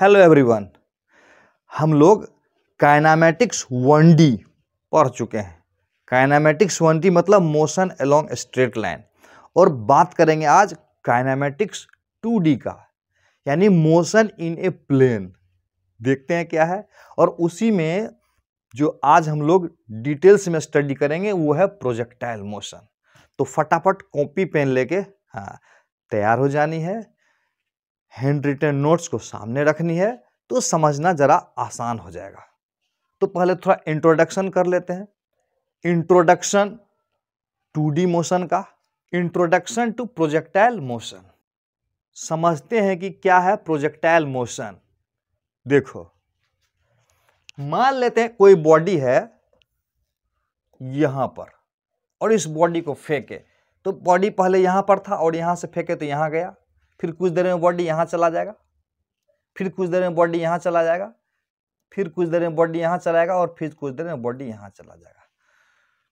Hello everyone हम लोग kinematics one D पढ़ चुके हैं काइनामेटिक्स वन डी मतलब मोशन अलोंग स्ट्रेट लाइन और बात करेंगे आज काइनामेटिक्स टू डी का यानी मोशन इन ए प्लेन देखते हैं क्या है और उसी में जो आज हम लोग डिटेल्स में स्टडी करेंगे वो है प्रोजेक्टाइल मोशन तो फटाफट कॉपी पेन लेके हाँ तैयार हो जानी है हैंड रिटन नोट्स को सामने रखनी है तो समझना ज़रा आसान हो जाएगा तो पहले थोड़ा इंट्रोडक्शन कर लेते हैं इंट्रोडक्शन टू डी मोशन का इंट्रोडक्शन टू प्रोजेक्टाइल मोशन समझते हैं कि क्या है प्रोजेक्टाइल मोशन देखो मान लेते हैं कोई बॉडी है यहां पर और इस बॉडी को फेंके तो बॉडी पहले यहां पर था और यहां से फेंके तो यहां गया फिर कुछ देर में बॉडी यहाँ चला जाएगा फिर कुछ देर में बॉडी यहाँ चला जाएगा फिर कुछ देर में बॉडी यहाँ चला जाएगा और फिर कुछ देर में बॉडी यहाँ चला जाएगा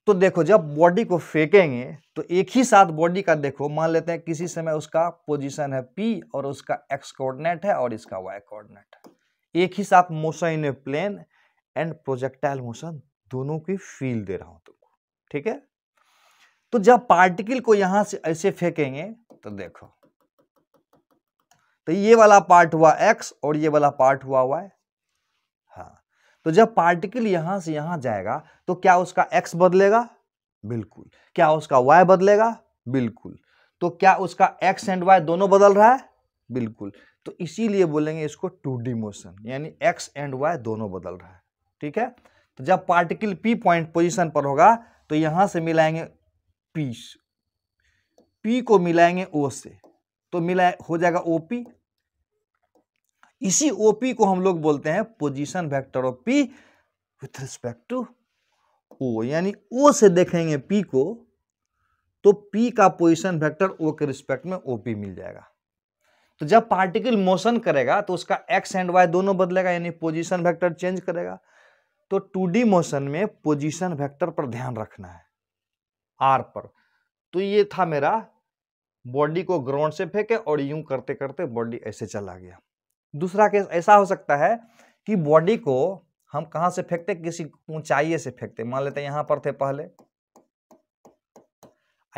तो देखो जब बॉडी को फेंकेंगे तो एक ही साथ बॉडी का देखो मान लेते हैं किसी समय उसका पोजीशन है पी और उसका एक्स कोऑर्डिनेट है और इसका वाई कोऑर्डिनेट है एक ही साथ motion in a plane and projectile motion दोनों की फील दे रहा हूं तुमको ठीक है तो जब पार्टिकल को यहां से ऐसे फेंकेंगे तो देखो तो ये वाला पार्ट हुआ एक्स और ये वाला पार्ट हुआ वाई हाँ तो जब पार्टिकल यहां से यहां जाएगा तो क्या उसका एक्स बदलेगा बिल्कुल क्या उसका वाई बदलेगा बिल्कुल तो क्या उसका एक्स एंड वाई दोनों बदल रहा है बिल्कुल तो इसीलिए बोलेंगे इसको टू डी मोशन यानी एक्स एंड वाई दोनों बदल रहा है ठीक है तो जब पार्टिकल पी पॉइंट पोजिशन पर होगा तो यहां से मिलाएंगे पी पी को मिलाएंगे ओ से तो मिला हो जाएगा ओ पी इसी ओपी को हम लोग बोलते हैं position vector of P with respect to O यानी ओ से देखेंगे पी को तो पी का पोजिशन वेक्टर ओ के रिस्पेक्ट में ओपी मिल जाएगा तो जब पार्टिकल मोशन करेगा तो उसका एक्स एंड वाई दोनों बदलेगा यानी पोजीशन वेक्टर चेंज करेगा तो डी मोशन में पोजिशन वैक्टर पर ध्यान रखना है आर पर तो ये था मेरा बॉडी को ग्राउंड से फेंके और यूं करते करते बॉडी ऐसे चला गया दूसरा केस ऐसा हो सकता है कि बॉडी को हम कहां से फेंकते किसी ऊंचाई से फेंकते मान लेते यहां पर थे पहले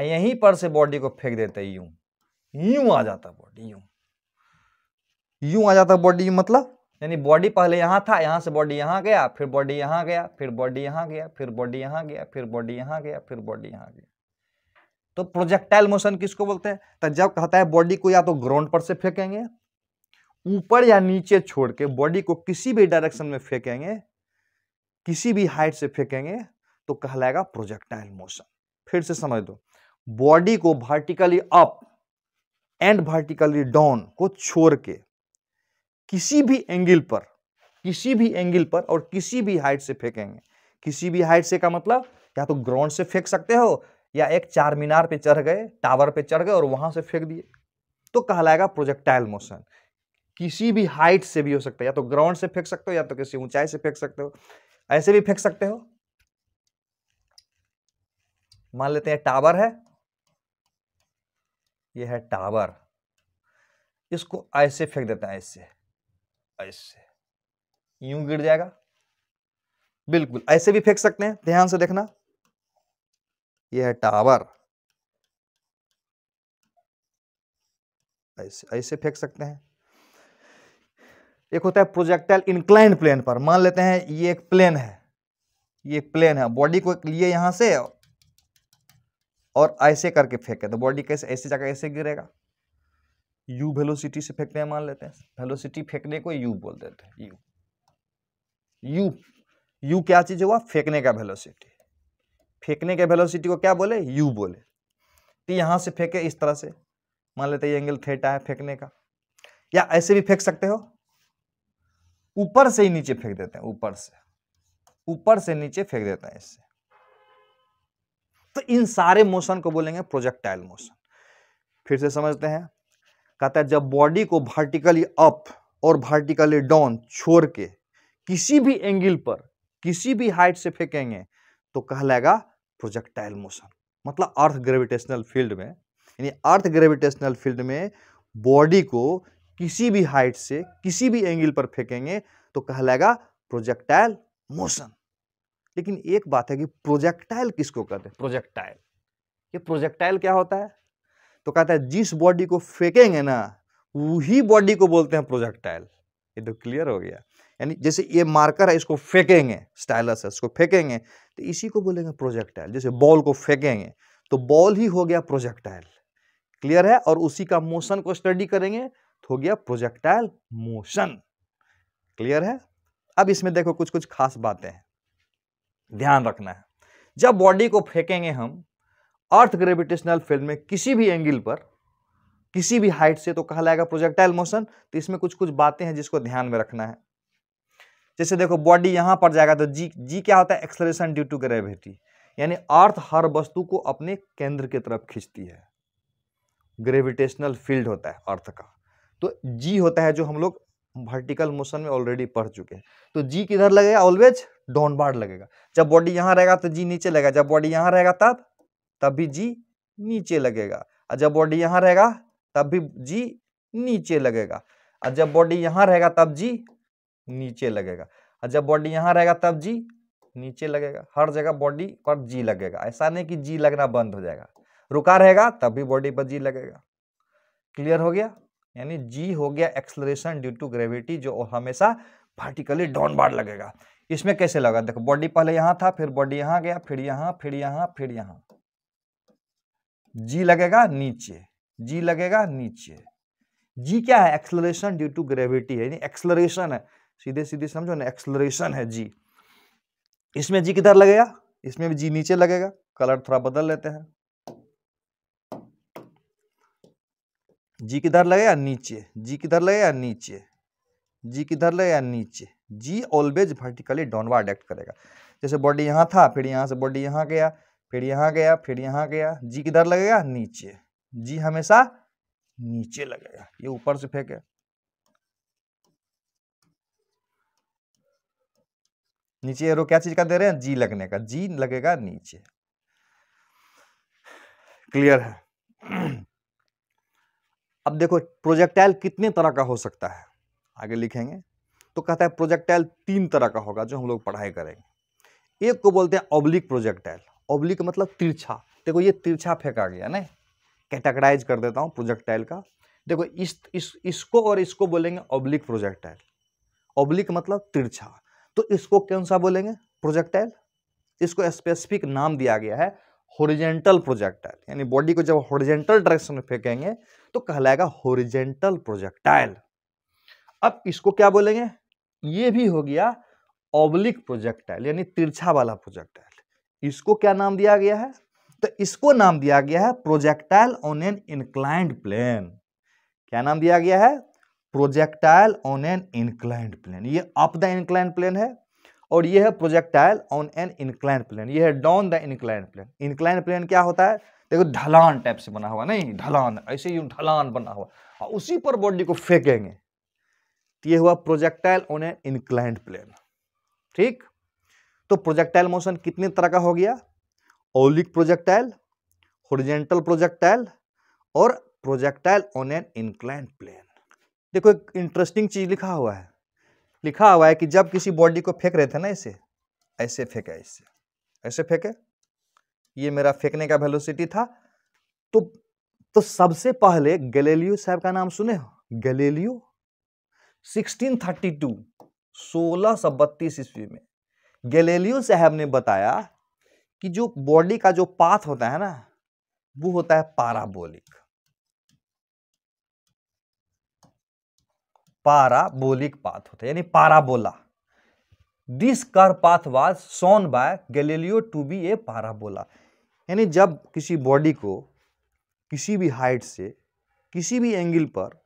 यहीं पर से बॉडी को फेंक देते यूं यूं आ जाता बॉडी यूं यूं आ जाता बॉडी मतलब यानी बॉडी पहले यहां था यहां से बॉडी यहां गया फिर बॉडी यहां गया फिर बॉडी यहां गया फिर बॉडी यहां गया फिर बॉडी यहां गया फिर बॉडी यहां गया तो प्रोजेक्टाइल मोशन किसको बोलते हैं तो जब कहता है बॉडी को या तो ग्राउंड पर से फेंकेंगे ऊपर या नीचे छोड़ के बॉडी को किसी भी डायरेक्शन में फेंकेंगे किसी भी हाइट से फेंकेंगे तो कहलाएगा प्रोजेक्टाइल मोशन फिर से समझ दो बॉडी को vertically up and vertically down को छोड़ के किसी भी एंगल पर किसी भी एंगल पर और किसी भी हाइट से फेंकेंगे किसी भी हाइट से का मतलब या तो ग्राउंड से फेंक सकते हो या एक चार मीनार पे चढ़ गए टावर पे चढ़ गए और वहां से फेंक दिए तो कहलाएगा प्रोजेक्टाइल मोशन किसी भी हाइट से भी हो सकता है या तो ग्राउंड से फेंक सकते हो या तो किसी ऊंचाई से फेंक सकते हो ऐसे भी फेंक सकते हो मान लेते हैं टावर है यह है टावर इसको ऐसे फेंक देते हैं ऐसे ऐसे यूं गिर जाएगा बिल्कुल ऐसे भी फेंक सकते हैं ध्यान से देखना यह है टावर ऐसे ऐसे फेंक सकते हैं एक होता है प्रोजेक्टाइल इंक्लाइन प्लेन पर मान लेते हैं ये एक प्लेन है ये एक प्लेन है बॉडी को लिए यहां से और ऐसे करके फेंके तो बॉडी कैसे ऐसे जाकर ऐसे गिरेगा यू वेलोसिटी से फेंकते हैं मान लेते हैं वेलोसिटी फेंकने को यू बोल देते हैं यू यू यू क्या चीज़ हुआ फेंकने का वेलोसिटी फेंकने के वेलोसिटी को क्या बोले यू बोले तो यहां से फेंके इस तरह से मान लेते हैं एंगल थेटा है फेंकने का या ऐसे भी फेंक सकते हो ऊपर से ही नीचे फेंक देते हैं ऊपर से ऊपर से नीचे फेंक देते हैं इससे तो इन सारे मोशन को बोलेंगे प्रोजेक्टाइल मोशन फिर से समझते हैं कहता है जब बॉडी को वर्टिकली अप और वर्टिकली डाउन छोड़ के किसी भी एंगल पर किसी भी हाइट से फेंकेंगे तो कहलाएगा प्रोजेक्टाइल मोशन मतलब अर्थ ग्रेविटेशनल फील्ड में यानी अर्थ ग्रेविटेशनल फील्ड में बॉडी को किसी भी हाइट से किसी भी एंगल पर फेंकेंगे तो कहलाएगा प्रोजेक्टाइल मोशन लेकिन एक बात है कि प्रोजेक्टाइल किसको कहते हैं प्रोजेक्टाइल ये प्रोजेक्टाइल क्या होता है तो कहता है जिस बॉडी को फेंकेंगे ना वही बॉडी को बोलते हैं प्रोजेक्टाइल ये तो क्लियर हो गया यानी जैसे ये मार्कर है इसको फेंकेंगे स्टाइलस है इसको फेंकेंगे तो इसी को बोलेंगे प्रोजेक्टाइल जैसे बॉल को फेंकेंगे तो बॉल ही हो गया प्रोजेक्टाइल क्लियर है और उसी का मोशन को स्टडी करेंगे हो गया प्रोजेक्टाइल मोशन क्लियर है अब इसमें देखो कुछ कुछ खास बातें हैं ध्यान रखना है जब बॉडी को फेंकेंगे हम अर्थ ग्रेविटेशनल फील्ड में किसी भी एंगल पर किसी भी हाइट से तो कहा जाएगा प्रोजेक्टाइल मोशन तो इसमें कुछ कुछ बातें हैं जिसको ध्यान में रखना है जैसे देखो बॉडी यहां पर जाएगा तो जी जी क्या होता है एक्सलेशन ड्यू टू ग्रेविटी यानी अर्थ हर वस्तु को अपने केंद्र की के तरफ खींचती है ग्रेविटेशनल फील्ड होता है अर्थ का तो जी होता है जो हम लोग वर्टिकल मोशन में ऑलरेडी पढ़ चुके हैं तो जी किधर लगेगा ऑलवेज डाउन बार लगेगा जब बॉडी यहाँ रहेगा तो जी नीचे लगेगा जब बॉडी यहाँ रहेगा तब तब भी जी नीचे लगेगा और जब बॉडी यहाँ रहेगा तब भी जी नीचे लगेगा और जब बॉडी यहाँ रहेगा तब जी नीचे लगेगा और जब बॉडी यहाँ रहेगा तब जी नीचे लगेगा हर जगह बॉडी पर जी लगेगा ऐसा नहीं कि जी लगना बंद हो जाएगा रुका रहेगा तब भी बॉडी पर जी लगेगा क्लियर हो गया यानी जी हो गया एक्सलरेशन ड्यू टू ग्रेविटी जो हमेशा वर्टिकली डाउन बार लगेगा इसमें कैसे लगा देखो बॉडी पहले यहां था फिर बॉडी यहाँ गया फिर यहाँ फिर यहाँ फिर यहाँ जी लगेगा नीचे जी लगेगा नीचे जी क्या है एक्सलरेशन ड्यू टू ग्रेविटी है एक्सलरेशन है सीधे सीधे समझो ना एक्सलरेशन है जी इसमें जी किधर लगेगा इसमें भी जी नीचे लगेगा कलर थोड़ा बदल लेते हैं जी किधर लगे या नीचे जी किधर लगे या नीचे जी किधर लगे या नीचे g always vertically downward act करेगा जैसे बॉडी यहाँ था फिर यहाँ से बॉडी यहाँ गया फिर यहाँ गया फिर यहाँ गया जी किधर लगेगा नीचे जी हमेशा नीचे लगेगा ये ऊपर से फेंके नीचे एरो क्या चीज का दे रहे हैं जी लगने का जी लगेगा नीचे क्लियर है अब देखो प्रोजेक्टाइल कितने तरह का हो सकता है आगे लिखेंगे तो कहता है प्रोजेक्टाइल तीन तरह का होगा जो हम लोग पढ़ाई करेंगे एक को बोलते हैं ऑब्लिक प्रोजेक्टाइल ऑब्लिक मतलब तिरछा देखो ये तिरछा फेंका गया ना कैटेगराइज कर देता हूँ प्रोजेक्टाइल का देखो इस, इस इसको और इसको बोलेंगे ऑब्लिक प्रोजेक्टाइल ऑब्लिक मतलब तिरछा तो इसको कौन सा बोलेंगे प्रोजेक्टाइल इसको स्पेसिफिक नाम दिया गया है होरिजेंटल प्रोजेक्टाइल यानी बॉडी को जब होरिजेंटल डायरेक्शन में फेंकेंगे तो कहलाएगा होरिजेंटल प्रोजेक्टाइल अब इसको क्या बोलेंगे ये भी हो गया ओब्लिक प्रोजेक्टाइल यानी तिरछा वाला प्रोजेक्टाइल इसको क्या नाम दिया गया है तो इसको नाम दिया गया है projectile on an inclined plane क्या नाम दिया गया है projectile on an inclined plane ये अप द इंक्लाइंड प्लेन है और ये है projectile on an inclined plane ये है down the inclined plane inclined plane क्या होता है देखो ढलान टाइप से बना हुआ नहीं ढलान ऐसे ही ढलान बना हुआ और हाँ, उसी पर बॉडी को फेंकेंगे तो ये हुआ projectile on an inclined plane ठीक तो प्रोजेक्टाइल मोशन कितने तरह का हो गया ओलिक प्रोजेक्टाइल होरिजेंटल प्रोजेक्टाइल और projectile on an inclined plane देखो एक इंटरेस्टिंग चीज लिखा हुआ है लिखा हुआ है कि जब किसी बॉडी को फेंक रहे थे ना ऐसे ऐसे फेंका इससे ऐसे फेंके ये मेरा फेंकने का वेलोसिटी था तो तो सबसे पहले गैलीलियो साहब का नाम सुने हो गैलीलियो 1632 सोलह सौ बत्तीस ईस्वी में गैलीलियो साहब ने बताया कि जो बॉडी का जो पाथ होता है ना वो होता है पाराबोलिक पाराबोलिक पाथ होता है यानी parabola this curve path was shown by Galileo to be a parabola यानी जब किसी बॉडी को किसी भी हाइट से किसी भी एंगल पर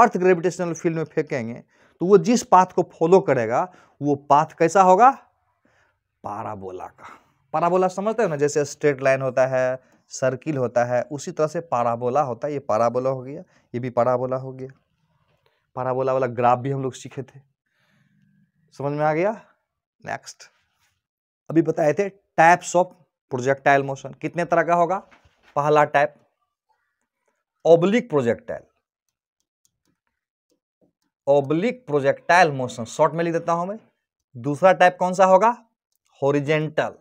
अर्थ ग्रेविटेशनल फील्ड में फेंकेंगे तो वो जिस पाथ को फॉलो करेगा वो पाथ कैसा होगा पाराबोला का पाराबोला समझते हो ना जैसे स्ट्रेट लाइन होता है सर्किल होता है उसी तरह से पाराबोला होता है ये पाराबोला हो गया ये भी पाराबोला हो गया पाराबोला वाला ग्राफ भी हम लोग सीखे थे समझ में आ गया नेक्स्ट अभी बताए थे टाइप्स ऑफ प्रोजेक्टाइल मोशन कितने तरह का होगा पहला type oblique projectile oblique projectile motion short में लिख देता हूं मैं दूसरा टाइप कौन सा होगा होरिजेंटल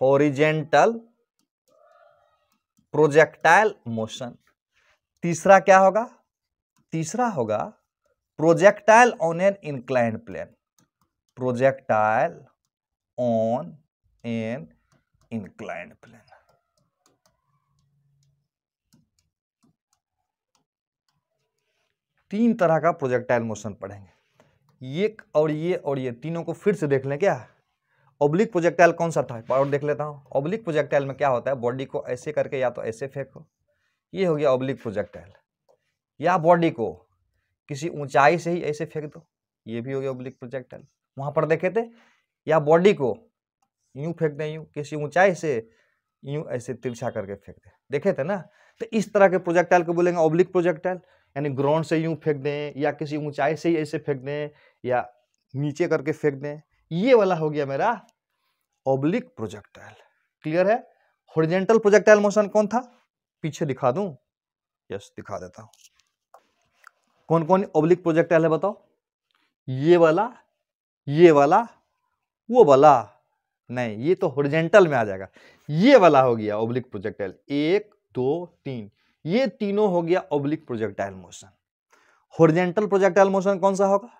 होरिजेंटल प्रोजेक्टाइल मोशन तीसरा क्या होगा तीसरा होगा projectile on an inclined plane projectile on an inclined plane. तीन तरह का प्रोजेक्टाइल मोशन पढ़ेंगे ये और ये और ये तीनों को फिर से देख लें क्या ओब्लिक प्रोजेक्टाइल कौन सा था और देख लेता हूँ ऑब्लिक प्रोजेक्टाइल में क्या होता है बॉडी को ऐसे करके या तो ऐसे फेंको ये हो गया ओब्लिक प्रोजेक्टाइल या बॉडी को किसी ऊंचाई से ही ऐसे फेंक दो ये भी हो गया ओब्लिक प्रोजेक्टाइल वहाँ पर देखे थे या बॉडी को यूँ फेंक दें यूँ किसी ऊंचाई से यूँ ऐसे तिरछा करके फेंक दें देखे थे ना तो इस तरह के प्रोजेक्टाइल को बोलेंगे ऑब्लिक प्रोजेक्टाइल यानी ग्राउंड से यूँ फेंक दें या किसी ऊंचाई से ही ऐसे फेंक दें या नीचे करके फेंक दें ये वाला हो गया मेरा ओब्लिक प्रोजेक्टाइल क्लियर है हॉरिजेंटल प्रोजेक्टाइल मोशन कौन था पीछे दिखा दूं यस दिखा देता हूं कौन कौन ओब्लिक प्रोजेक्टाइल है बताओ ये वाला ये वाला वो वाला नहीं ये तो होरिजेंटल में आ जाएगा ये वाला हो गया ओब्लिक प्रोजेक्टाइल एक दो तीन ये तीनों हो गया oblique projectile motion horizontal projectile motion कौन सा होगा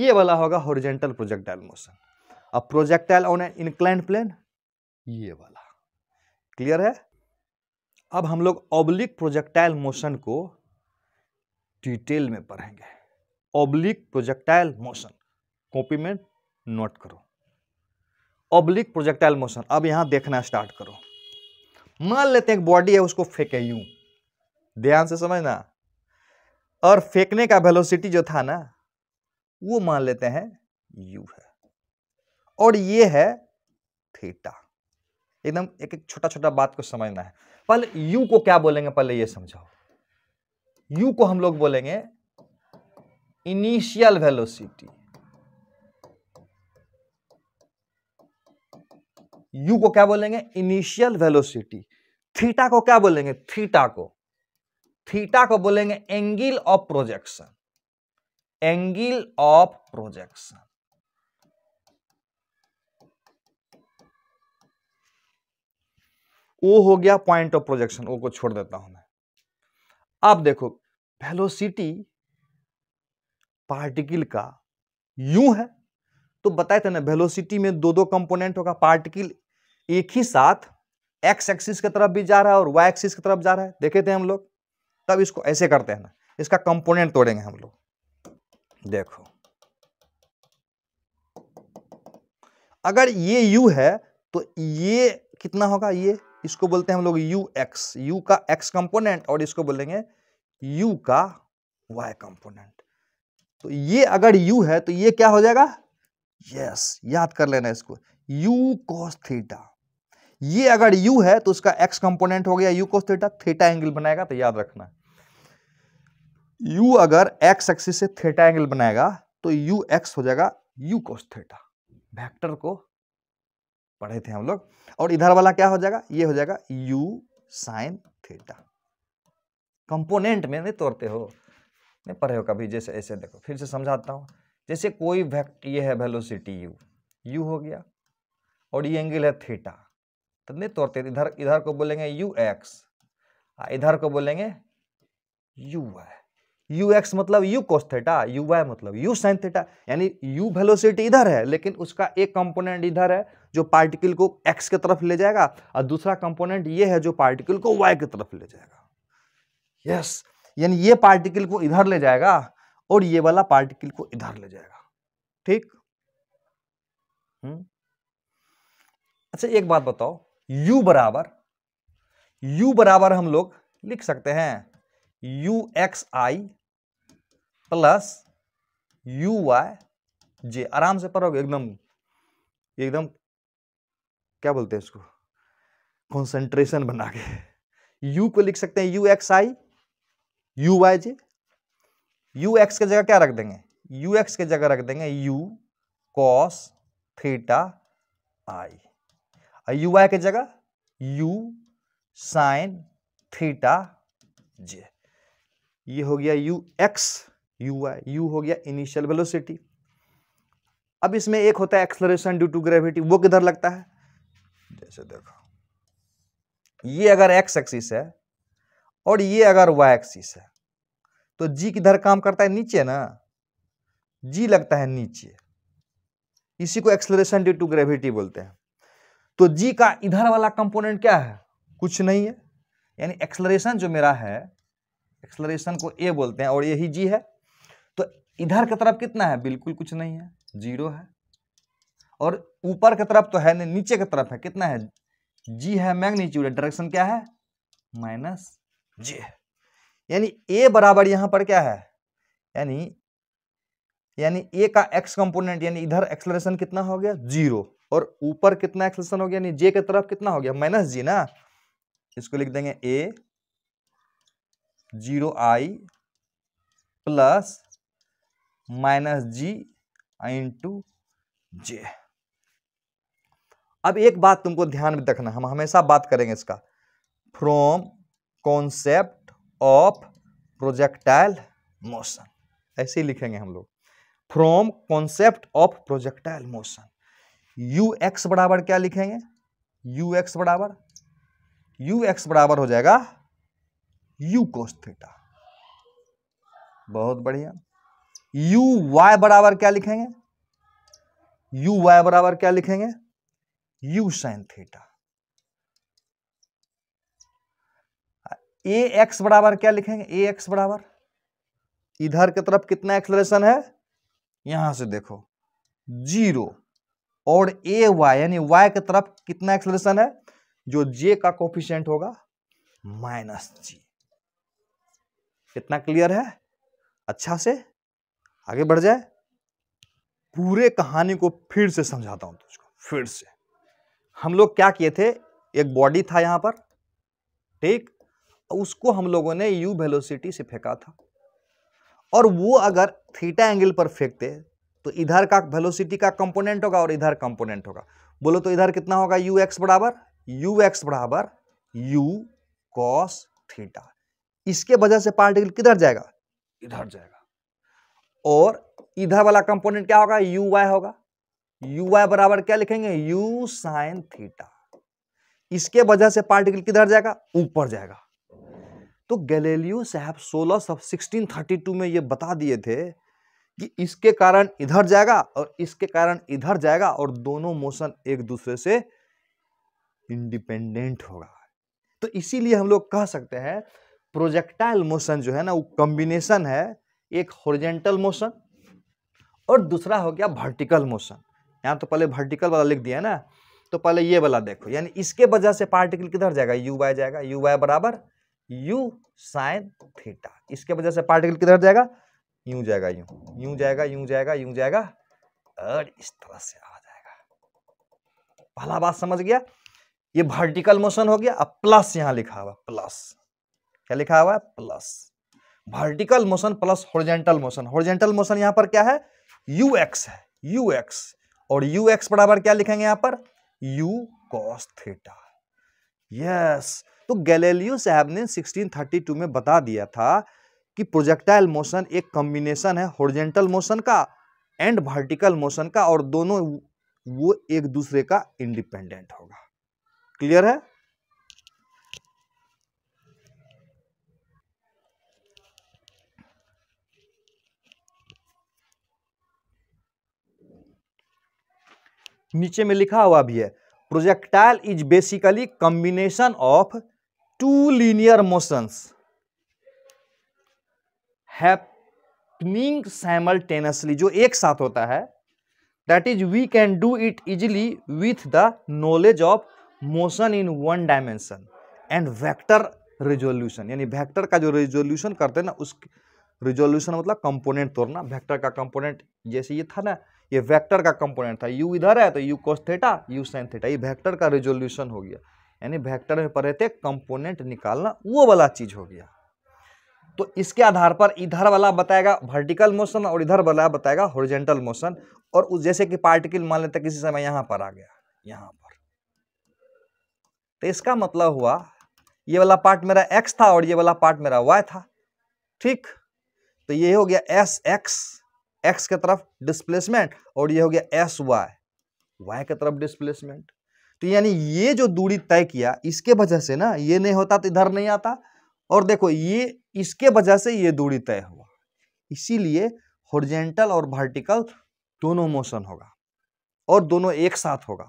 ये वाला होगा होरिजेंटल प्रोजेक्टाइल मोशन अब projectile on an incline plane ये वाला क्लियर है अब हम लोग ओब्लिक प्रोजेक्टाइल मोशन को डिटेल में पढ़ेंगे ओब्लिक प्रोजेक्टाइल मोशन कॉपी में नोट करो ऑब्लिक प्रोजेक्टाइल मोशन अब यहां देखना स्टार्ट करो मान लेते हैं बॉडी है उसको फेंके यू ध्यान से समझना और फेंकने का वेलोसिटी जो था ना वो मान लेते हैं यू है और ये है थीटा एकदम एक एक छोटा छोटा बात को समझना है पहले यू को क्या बोलेंगे पहले ये समझाओ यू को हम लोग बोलेंगे इनिशियल वेलोसिटी यू को क्या बोलेंगे इनिशियल वेलोसिटी थीटा को क्या बोलेंगे थीटा को थीटा को बोलेंगे angle of projection angle of projection वो हो गया पॉइंट ऑफ प्रोजेक्शन वो को छोड़ देता हूं मैं अब देखो वेलोसिटी पार्टिकल का यू है तो बताए थे ना वेलोसिटी में दो दो कंपोनेंट होगा पार्टिकल एक ही साथ एक्स एक्सिस की तरफ भी जा रहा है और वाई एक्सिस की तरफ जा रहा है देखे थे हम लोग तब इसको ऐसे करते हैं ना इसका कंपोनेंट तोड़ेंगे हम लोग देखो अगर ये u है तो ये कितना होगा ये इसको बोलते हैं हम लोग यू एक्स यू का x कंपोनेंट और इसको बोलेंगे u का y कंपोनेंट तो ये अगर u है तो ये क्या हो जाएगा यस yes, याद कर लेना इसको u cos थीटा ये अगर u है तो उसका x कंपोनेंट हो गया u cos theta theta angle बनाएगा तो याद रखना u अगर x एक्सिस से थीटा एंगल बनाएगा तो u x हो जाएगा u cos थीटा वेक्टर को पढ़े थे हम लोग और इधर वाला क्या हो जाएगा ये हो जाएगा u sin थीटा कंपोनेंट में नहीं तोड़ते हो नहीं पढ़े हो कभी जैसे ऐसे देखो फिर से समझाता हूँ जैसे कोई ये है वेलोसिटी u u हो गया और ये एंगल है थीटा तो नहीं तोड़ते इधर इधर को बोलेंगे यू एक्स आ इधर को बोलेंगे यू वाई यू एक्स मतलब u cos theta u y मतलब यू साइन थेटा यानी यू वेलोसिटी इधर है लेकिन उसका एक कंपोनेंट इधर है जो पार्टिकल को एक्स की तरफ ले जाएगा और दूसरा कंपोनेंट ये है जो पार्टिकल को वाई की तरफ ले जाएगा यस यानी ये पार्टिकल को इधर ले जाएगा और ये वाला पार्टिकल को इधर ले जाएगा ठीक हम्म। अच्छा एक बात बताओ यू बराबर यू बराबर हम लोग लिख सकते हैं u x i plus u y j आराम से पढ़ोगे एकदम एकदम क्या बोलते हैं इसको कंसंट्रेशन बना के u को लिख सकते हैं u x i u y j u x की जगह क्या रख देंगे यू एक्स की जगह रख देंगे u cos theta i u आया किस जगह यू साइन थीटा जे ये हो गया u x u i u हो गया इनिशियल वेलोसिटी अब इसमें एक होता है एक्सलरेशन ड्यू टू ग्रेविटी वो किधर लगता है जैसे देखो ये अगर एक्स एक्सिस है और ये अगर वाई एक्सिस है तो जी किधर काम करता है नीचे ना जी लगता है नीचे इसी को एक्सलरेशन ड्यू टू ग्रेविटी बोलते हैं तो जी का इधर वाला कंपोनेंट क्या है कुछ नहीं है यानी एक्सलरेशन जो मेरा है एक्सलरेशन को ए बोलते हैं और यही जी है तो इधर की तरफ कितना है बिल्कुल कुछ नहीं है जीरो है और ऊपर की तरफ तो है नहीं नीचे की तरफ है कितना है जी है मैग्नीट्यूड डायरेक्शन क्या है माइनस जे यानी ए बराबर यहां पर क्या है यानी यानी ए का एक्स कंपोनेंट यानी इधर एक्सलरेशन कितना हो गया जीरो और ऊपर कितना एक्सलेशन हो गया यानी जे के तरफ कितना हो गया माइनस जी ना इसको लिख देंगे a zero i plus minus g into j अब एक बात तुमको ध्यान में रखना हम हमेशा बात करेंगे इसका from concept of projectile motion ऐसे ही लिखेंगे हम लोग from concept of projectile motion u x बराबर क्या लिखेंगे यू एक्स बराबर यू एक्स बराबर हो जाएगा यू कोस थीटा बहुत बढ़िया यू वाई बराबर क्या लिखेंगे यू वाई बराबर क्या लिखेंगे u sine theta a x बराबर क्या लिखेंगे ए एक्स बराबर इधर की तरफ कितना एक्सलेशन है यहां से देखो जीरो और ए वाई यानी वाई की तरफ कितना एक्सलेशन है जो जे का कोफिशियंट होगा माइनस जी कितना क्लियर है अच्छा से आगे बढ़ जाए पूरे कहानी को फिर से समझाता हूं तुझको फिर से हम लोग क्या किए थे एक बॉडी था यहां पर ठीक उसको हम लोगों ने यू वेलोसिटी से फेंका था और वो अगर थीटा एंगल पर फेंकते तो इधर का वेलोसिटी का कंपोनेंट होगा और इधर कंपोनेंट होगा बोलो तो इधर कितना होगा यू एक्स बराबर यू एक्स बराबर यू कॉस थीटा इसके वजह से पार्टिकल किधर जाएगा इधर जाएगा और इधर वाला कंपोनेंट क्या होगा यू वाई होगा यू वाई बराबर क्या लिखेंगे यू साइन थीटा इसके वजह से पार्टिकल किधर जाएगा ऊपर जाएगा तो गैलीलियो साहब सोलह सब सिक्सटीन थर्टी टू में ये बता दिए थे कि इसके कारण इधर जाएगा और इसके कारण इधर जाएगा और दोनों मोशन एक दूसरे से इंडिपेंडेंट होगा तो इसीलिए हम लोग कह सकते हैं प्रोजेक्टाइल मोशन जो है ना वो कॉम्बिनेशन है एक हॉरिजेंटल मोशन और दूसरा हो गया वर्टिकल मोशन यहां तो पहले वर्टिकल वाला लिख दिया ना तो पहले ये वाला देखो यानी इसके वजह से पार्टिकल किधर जाएगा यू वाई जाएगा यू वाई बराबर यू साइन थीटा इसके वजह से पार्टिकल किधर जाएगा यूं जाएगा यूं यूं जाएगा यूं जाएगा यूं जाएगा और इस तरह से आ जाएगा पहला बात समझ गया ये वर्टिकल मोशन हो गया अब प्लस यहां लिखा हुआ प्लस क्या लिखा हुआ है plus vertical motion plus horizontal motion horizontal motion यहां पर क्या है यू एक्स है यू एक्स और यू एक्स बराबर क्या लिखेंगे यहां पर यू कॉस थीटा यस तो गैलेलियो साहब ने 1632 में बता दिया था कि प्रोजेक्टाइल मोशन एक कॉम्बिनेशन है हॉर्जेंटल मोशन का एंड वर्टिकल मोशन का और दोनों वो एक दूसरे का इंडिपेंडेंट होगा क्लियर है नीचे में लिखा हुआ भी है projectile is basically combination of two linear motions happening simultaneously जो एक साथ होता है that is we can do it easily with the knowledge of motion in one dimension and vector resolution यानी वैक्टर का जो रिजोल्यूशन करते हैं ना उस रिजोल्यूशन मतलब कंपोनेंट तोड़ना वैक्टर का कंपोनेंट जैसे ये था ना ये वैक्टर का कंपोनेंट था यू इधर है तो u cos u sine theta ये वैक्टर का रिजोल्यूशन हो गया यानी वैक्टर में पड़े थे कंपोनेंट निकालना वो वाला चीज़ हो गया तो इसके आधार पर इधर वाला बताएगा वर्टिकल मोशन और इधर वाला बताएगा हॉरिजेंटल मोशन और उस जैसे कि पार्टिकल मान लेते किसी समय यहां पर आ गया यहां पर तो इसका मतलब हुआ ये वाला पार्ट मेरा एक्स था और ये वाला पार्ट मेरा वाई था ठीक तो ये हो गया एस एक्स एक्स के तरफ डिस्प्लेसमेंट और ये हो गया एस वाई वाई के तरफ डिस्प्लेसमेंट तो यानी ये जो दूरी तय किया इसके वजह से ना ये नहीं होता तो इधर नहीं आता और देखो ये इसके वजह से ये दूरी तय हुआ इसीलिए हॉर्जेंटल और वर्टिकल दोनों मोशन होगा और दोनों एक साथ होगा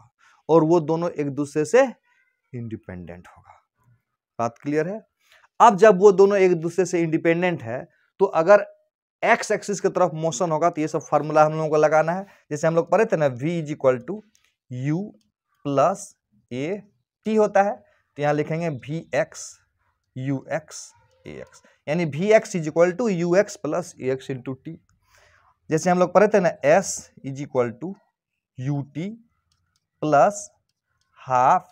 और वो दोनों एक दूसरे से इंडिपेंडेंट होगा बात क्लियर है अब जब वो दोनों एक दूसरे से इंडिपेंडेंट है तो अगर एक्स एक्सिस की तरफ मोशन होगा तो ये सब फॉर्मूला हम लोगों को लगाना है जैसे हम लोग पढ़े थे ना v is equal to u plus a t होता है तो यहां लिखेंगे v x u x a x यानी v x is equal to u x plus a x into t जैसे हम लोग पढ़े थे ना s is equal to u t plus half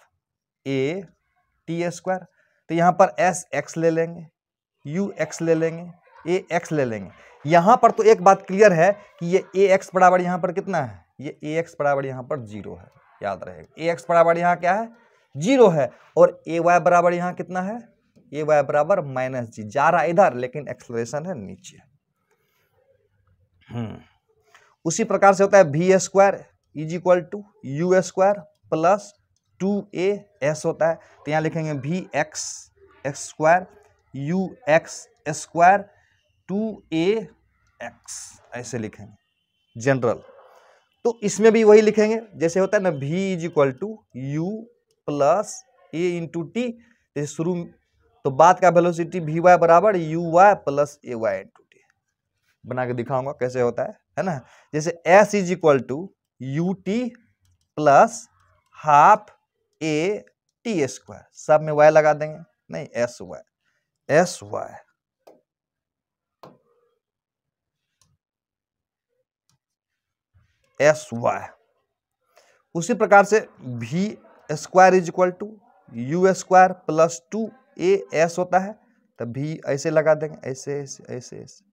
a t square तो यहाँ पर एस एक्स ले लेंगे यू एक्स ले लेंगे ए एक्स ले लेंगे यहाँ पर तो एक बात क्लियर है कि ये ए एक्स बराबर यहाँ पर कितना है ये ए एक्स बराबर यहाँ पर जीरो है याद रहेगा ए एक्स बराबर यहाँ क्या है जीरो है और ए वाई बराबर यहाँ कितना है ए वाई बराबर माइनस जी जा रहा इधर लेकिन एक्सलेशन है नीचे हम्म। उसी प्रकार से होता है v square is equal to u square plus two a s होता है तो यहाँ लिखेंगे v x x square u x square two a x ऐसे लिखेंगे जनरल तो इसमें भी वही लिखेंगे जैसे होता है ना v is equal to u plus a into t जैसे शुरू तो बात का वेलोसिटी वी वाई बराबर u y plus a y into t बना के दिखाऊंगा कैसे होता है है ना जैसे s is equal to u t plus half a t square सब में वाई लगा देंगे नहीं s y s y s y उसी प्रकार से v square is equal to u square plus two a s होता है तब भी ऐसे लगा देंगे ऐसे ऐसे ऐसे ऐसे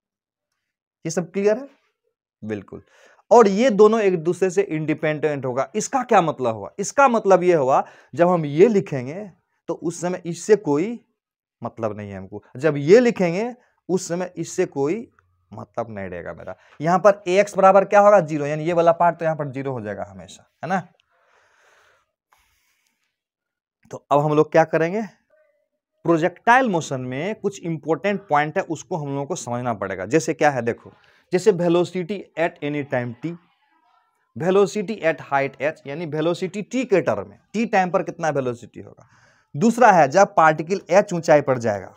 ये सब क्लियर है बिल्कुल और ये दोनों एक दूसरे से इंडिपेंडेंट होगा इसका क्या मतलब हुआ इसका मतलब ये हुआ जब हम ये लिखेंगे तो उस समय इससे कोई मतलब नहीं है हमको जब ये लिखेंगे उस समय इससे कोई मतलब नहीं रहेगा मेरा यहां पर ए एक्स बराबर क्या होगा जीरो यानी ये वाला पार्ट तो यहाँ पर जीरो हो जाएगा हमेशा है ना तो अब हम लोग क्या करेंगे प्रोजेक्टाइल मोशन में कुछ इंपॉर्टेंट पॉइंट है उसको हम लोगों को समझना पड़ेगा जैसे क्या है देखो जैसे velocity at any time t velocity at height h यानी वेलोसिटी टी के टर्म में टी टाइम पर कितना वेलोसिटी होगा दूसरा है जब पार्टिकल एच ऊंचाई पर जाएगा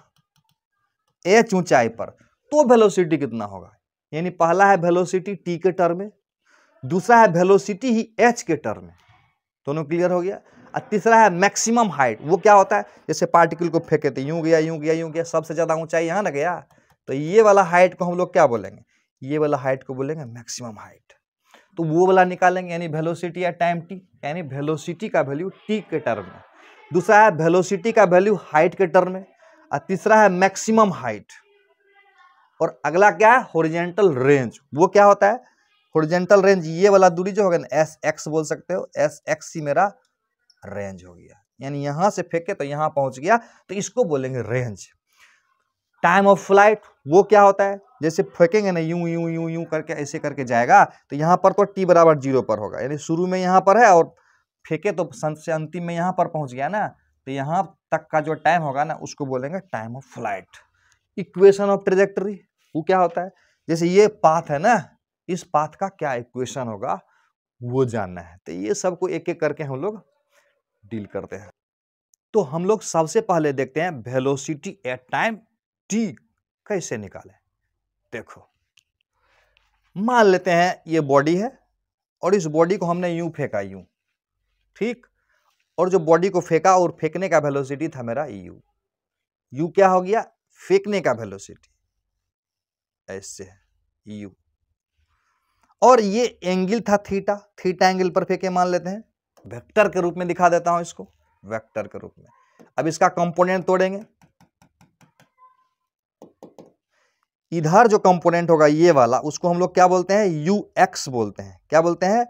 एच ऊंचाई पर तो वेलोसिटी कितना होगा यानी पहला है वेलोसिटी टी के टर्म में दूसरा है वेलोसिटी ही एच के टर्म में दोनों क्लियर हो गया और तीसरा है मैक्सिमम हाइट वो क्या होता है जैसे पार्टिकल को फेंके तो यूँ गया यूँ गया यूँ गया सबसे ज़्यादा ऊंचाई यहाँ ना गया तो ये वाला हाइट को हम लोग क्या बोलेंगे ये वाला हाइट को बोलेंगे मैक्सिमम हाइट तो वो वाला निकालेंगे यानी वेलोसिटी या टाइम टी यानी वेलोसिटी का वैल्यू टी के टर्म में दूसरा है वेलोसिटी का वैल्यू हाइट के टर्म में और तीसरा है मैक्सिमम हाइट और अगला क्या है होरिजेंटल रेंज वो क्या होता है होरिजेंटल रेंज ये वाला दूरी जो होगा ना एस एक्स बोल सकते हो एस एक्स ही मेरा रेंज हो गया यानी यहां से फेंके तो यहां पहुंच गया तो इसको बोलेंगे रेंज टाइम ऑफ फ्लाइट वो क्या होता है जैसे फेंकेंगे ना यूं यूं यूं यूं करके ऐसे करके जाएगा तो यहाँ पर तो टी बराबर जीरो पर होगा यानी शुरू में यहां पर है और फेंके तो से अंतिम में यहां पर पहुंच गया ना तो यहां तक का जो टाइम होगा ना उसको बोलेंगे time of flight equation of trajectory वो क्या होता है जैसे ये पाथ है ना इस पाथ का क्या इक्वेशन होगा वो जानना है तो ये सबको एक एक करके हम लोग डील करते हैं तो हम लोग सबसे पहले देखते हैं वेलोसिटी एट टाइम टी कैसे निकालें देखो मान लेते हैं ये बॉडी है और इस बॉडी को हमने यूं फेंका यूं ठीक और जो बॉडी को फेंका और फेंकने का वेलोसिटी था मेरा यू यू क्या हो गया फेंकने का वेलोसिटी ऐसे है यू और ये एंगल था थीटा थीटा एंगल पर फेंके मान लेते हैं वेक्टर के रूप में दिखा देता हूं इसको वेक्टर के रूप में अब इसका कंपोनेंट तोड़ेंगे इधर जो कंपोनेंट होगा ये वाला उसको हम लोग क्या बोलते हैं यू एक्स बोलते हैं क्या बोलते हैं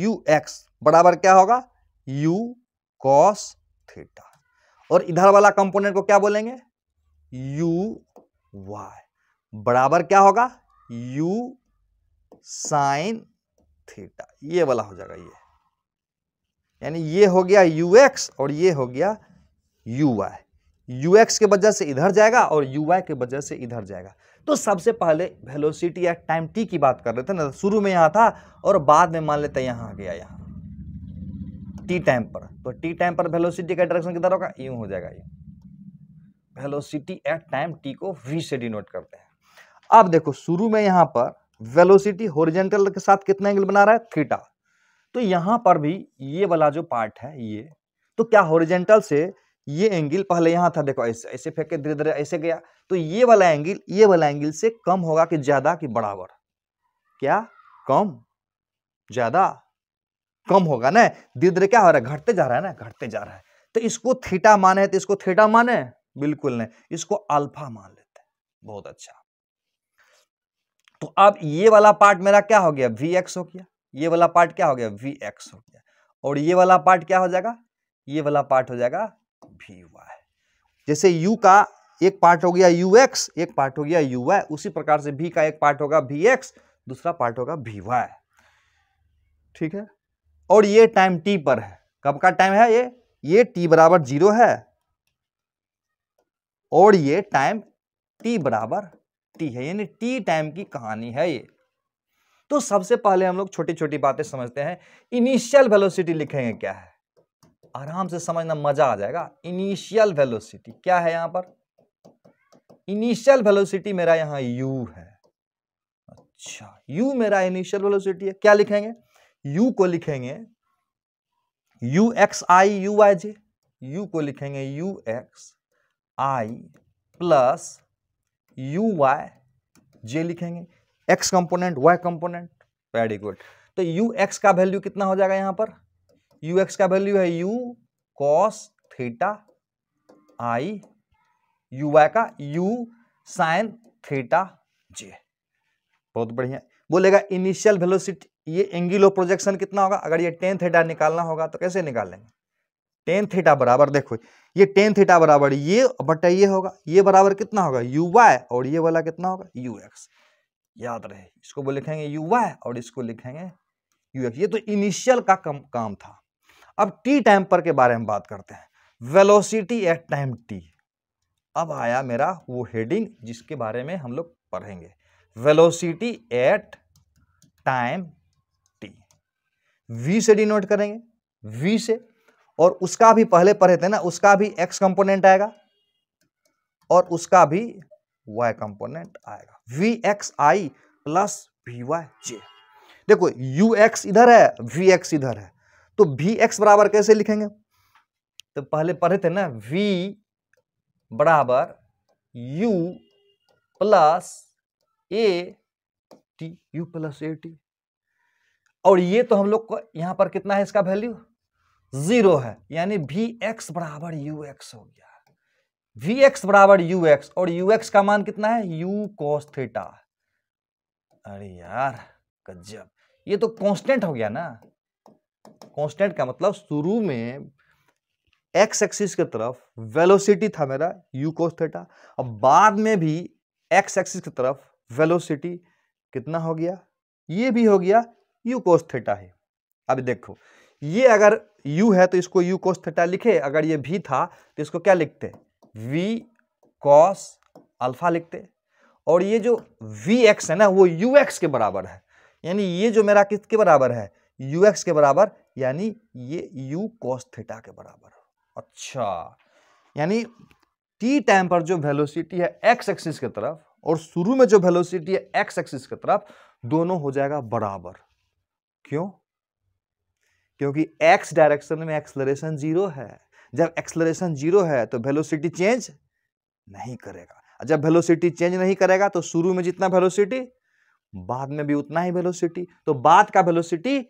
यू एक्स बराबर क्या होगा यू कॉस थीटा और इधर वाला कंपोनेंट को क्या बोलेंगे यू वाई बराबर क्या होगा यू साइन थीटा ये वाला हो जाएगा ये यानी ये हो गया यू एक्स और ये हो गया यू वाई यू एक्स के वजह से इधर जाएगा और यू वाई के वजह से इधर जाएगा तो सबसे पहले वेलोसिटी या टाइम टी की बात कर रहे थे ना शुरू में यहाँ था और बाद में मान लेते यहाँ आ गया यहाँ टी टाइम पर तो टी टाइम पर वेलोसिटी का डायरेक्शन किधर होगा यूं हो जाएगा यूं वेलोसिटी एट टाइम टी को वी से डिनोट करते हैं अब देखो शुरू में यहाँ पर वेलोसिटी होरिजेंटल के साथ कितना एंगल बना रहा है थीटा तो यहाँ पर भी ये वाला जो पार्ट है ये तो क्या हॉरिजेंटल से ये एंगल पहले यहाँ था देखो ऐसे ऐसे फेंके धीरे धीरे ऐसे गया तो ये वाला एंगल ये वाला एंगल से कम होगा कि ज्यादा कि बराबर क्या कम ज्यादा कम होगा ना धीरे धीरे क्या हो रहा है घटते जा रहा है ना घटते जा रहा है तो इसको थीटा माने तो इसको थीटा माने बिल्कुल नहीं इसको अल्फा मान लेते हैं बहुत अच्छा तो अब ये वाला पार्ट मेरा क्या हो गया वी एक्स हो गया ये वाला पार्ट क्या हो गया वी एक्स हो गया और ये वाला पार्ट क्या हो जाएगा ये वाला पार्ट हो जाएगा वी वाई जैसे u का एक पार्ट हो गया यू एक्स एक पार्ट हो गया यू वाई उसी प्रकार से भी का एक पार्ट होगा वी एक्स दूसरा पार्ट होगा वी वाई ठीक है और ये टाइम टी पर है कब का टाइम है ये ये टी बराबर जीरो है और ये टाइम टी बराबर टी है यानी टी टाइम की कहानी है ये तो सबसे पहले हम लोग छोटी छोटी बातें समझते हैं इनिशियल वेलोसिटी लिखेंगे क्या है आराम से समझना मजा आ जाएगा इनिशियल वेलोसिटी क्या है यहां पर इनिशियल वेलोसिटी मेरा यहां u है अच्छा u मेरा इनिशियल वेलोसिटी है क्या लिखेंगे u को लिखेंगे u x i u i j u को लिखेंगे u x i plus u y j लिखेंगे x component y component very good तो यू एक्स का वैल्यू कितना हो जाएगा यहां पर यू एक्स का वैल्यू है u cos theta i u y का यू साइन थीटा जे बहुत बढ़िया बोलेगा इनिशियल वेलोसिटी ये एंगल ऑफ प्रोजेक्शन कितना होगा अगर ये टेन थीटा निकालना होगा तो कैसे निकालेंगे टेन थीटा बराबर देखो ये टेन थीटा बराबर ये बटा ये होगा ये बराबर कितना होगा यू वाई और ये वाला कितना होगा यू एक्स याद रहे इसको बोले लिखेंगे वाई और इसको लिखेंगे यू एक्स ये तो इनिशियल का कम, काम था अब टी टाइम पर के बारे में बात करते हैं वेलोसिटी एट टाइम टी अब आया मेरा वो हेडिंग जिसके बारे में हम लोग पढ़ेंगे velocity at time t v से डिनोट करेंगे वी से और उसका भी पहले पढ़े थे ना उसका भी एक्स कंपोनेंट आएगा और उसका भी वाई कंपोनेंट आएगा v x i plus v y j देखो यू एक्स इधर है वी एक्स इधर है तो वी एक्स बराबर कैसे लिखेंगे तो पहले पढ़े थे ना वी बराबर u plus a t u plus a t और ये तो हम लोग को यहां पर कितना है इसका वैल्यू जीरो है यानी वी एक्स बराबर यू एक्स हो गया वी एक्स बराबर यू एक्स और यू एक्स का मान कितना है यू कॉस थीटा अरे यार गजब ये तो कांस्टेंट हो गया ना कांस्टेंट का मतलब शुरू में एक्स एक्सिस की तरफ वेलोसिटी था मेरा यू कोस थीटा और बाद में भी एक्स एक्सिस की तरफ वेलोसिटी कितना हो गया ये भी हो गया यू कोस थीटा है अब देखो ये अगर यू है तो इसको यू कोस थीटा लिखे अगर ये भी था तो इसको क्या लिखते वी कॉस अल्फा लिखते और ये जो वी एक्स है ना वो यू एक्स के बराबर है यानी ये जो मेरा किसके बराबर है यू एक्स के बराबर यानी ये यू कॉस थीटा के बराबर अच्छा यानी टी टाइम पर जो वेलोसिटी है एक्स एक्सिस की तरफ और शुरू में जो वेलोसिटी है एक्स एक्सिस की तरफ दोनों हो जाएगा बराबर क्यों क्योंकि एक्स डायरेक्शन में एक्सलरेशन जीरो है जब एक्सलरेशन जीरो है तो वेलोसिटी चेंज नहीं करेगा जब वेलोसिटी चेंज नहीं करेगा तो शुरू में जितना वेलोसिटी बाद में भी उतना ही वेलोसिटी तो बाद का वेलोसिटी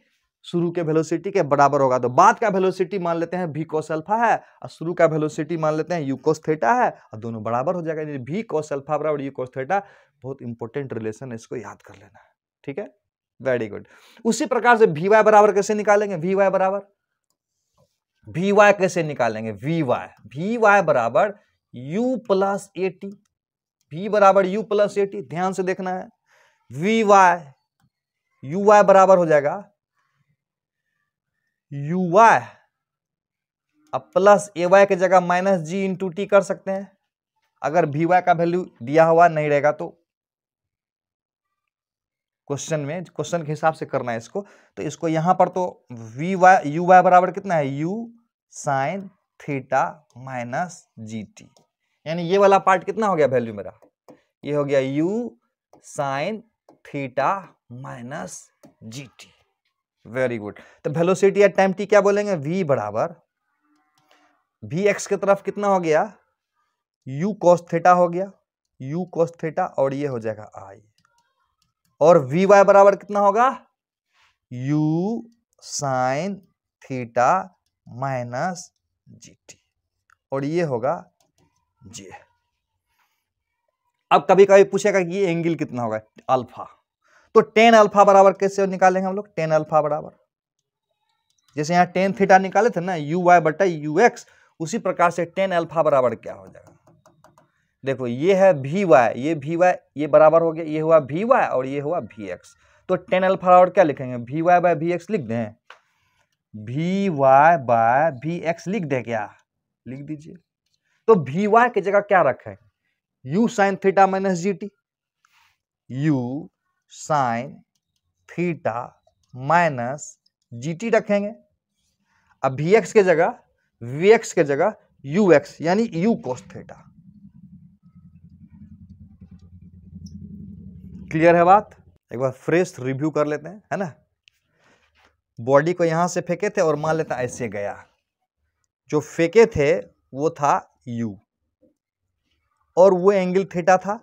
शुरू के वेलोसिटी के बराबर होगा तो बाद का वेलोसिटी मान लेते हैं भी कोस अल्फा है और शुरू का वेलोसिटी मान लेते हैं यू कोस थीटा है और दोनों बराबर हो जाएगा भी कोस अल्फा बराबर यू कोस थीटा बहुत इंपॉर्टेंट रिलेशन है इसको याद कर लेना ठीक है वेरी गुड उसी प्रकार से भी वाई बराबर कैसे निकालेंगे वी वाई बराबर वी वाई कैसे निकालेंगे वी वाई वी वाई बराबर u plus a t v बराबर यू प्लस ए टी ध्यान से देखना है वी वाई यू वाई बराबर हो जाएगा यू वाई अब प्लस ए वाई की जगह माइनस जी इंटू टी कर सकते हैं अगर वी वाई का वैल्यू दिया हुआ नहीं रहेगा तो क्वेश्चन में क्वेश्चन के हिसाब से करना है इसको तो इसको यहां पर तो वी वाई यू वाई बराबर कितना है u sine theta minus g t यानी ये वाला पार्ट कितना हो गया वैल्यू मेरा ये हो गया u sine theta minus g t very good तो वेलोसिटी एट टाइम टी क्या बोलेंगे वी बराबर वी एक्स की तरफ कितना हो गया यू cos थीटा हो गया यू cos थीटा और ये हो जाएगा आई और वी वाई बराबर कितना होगा u sine theta minus g t और ये होगा जे अब कभी कभी पूछेगा कि ये एंगल कितना होगा अल्फा तो टेन अल्फा बराबर कैसे निकालेंगे हम लोग टेन अल्फा बराबर जैसे यहां टेन थीटा निकाले थे ना यू वाई बटा यू एक्स उसी प्रकार से टेन अल्फा बराबर क्या हो जाएगा देखो ये है भी वाई ये भी वाई ये बराबर हो गया ये हुआ भी वाई और ये हुआ भी एक्स तो टेन अल्फा और क्या लिखेंगे भी वाई बाय भी एक्स लिख दें भी वाई बाय भी एक्स लिख दें क्या लिख दीजिए तो भी वाई की जगह क्या रखें u sine theta minus g t u sine theta minus g t रखेंगे अब भी एक्स के जगह वी एक्स के जगह यू एक्स यानी यू कोस थीटा क्लियर है बात एक बार फ्रेश रिव्यू कर लेते हैं है ना बॉडी को यहां से फेंके थे और मान लेते ऐसे गया जो फेंके थे वो था यू और वो एंगल थीटा था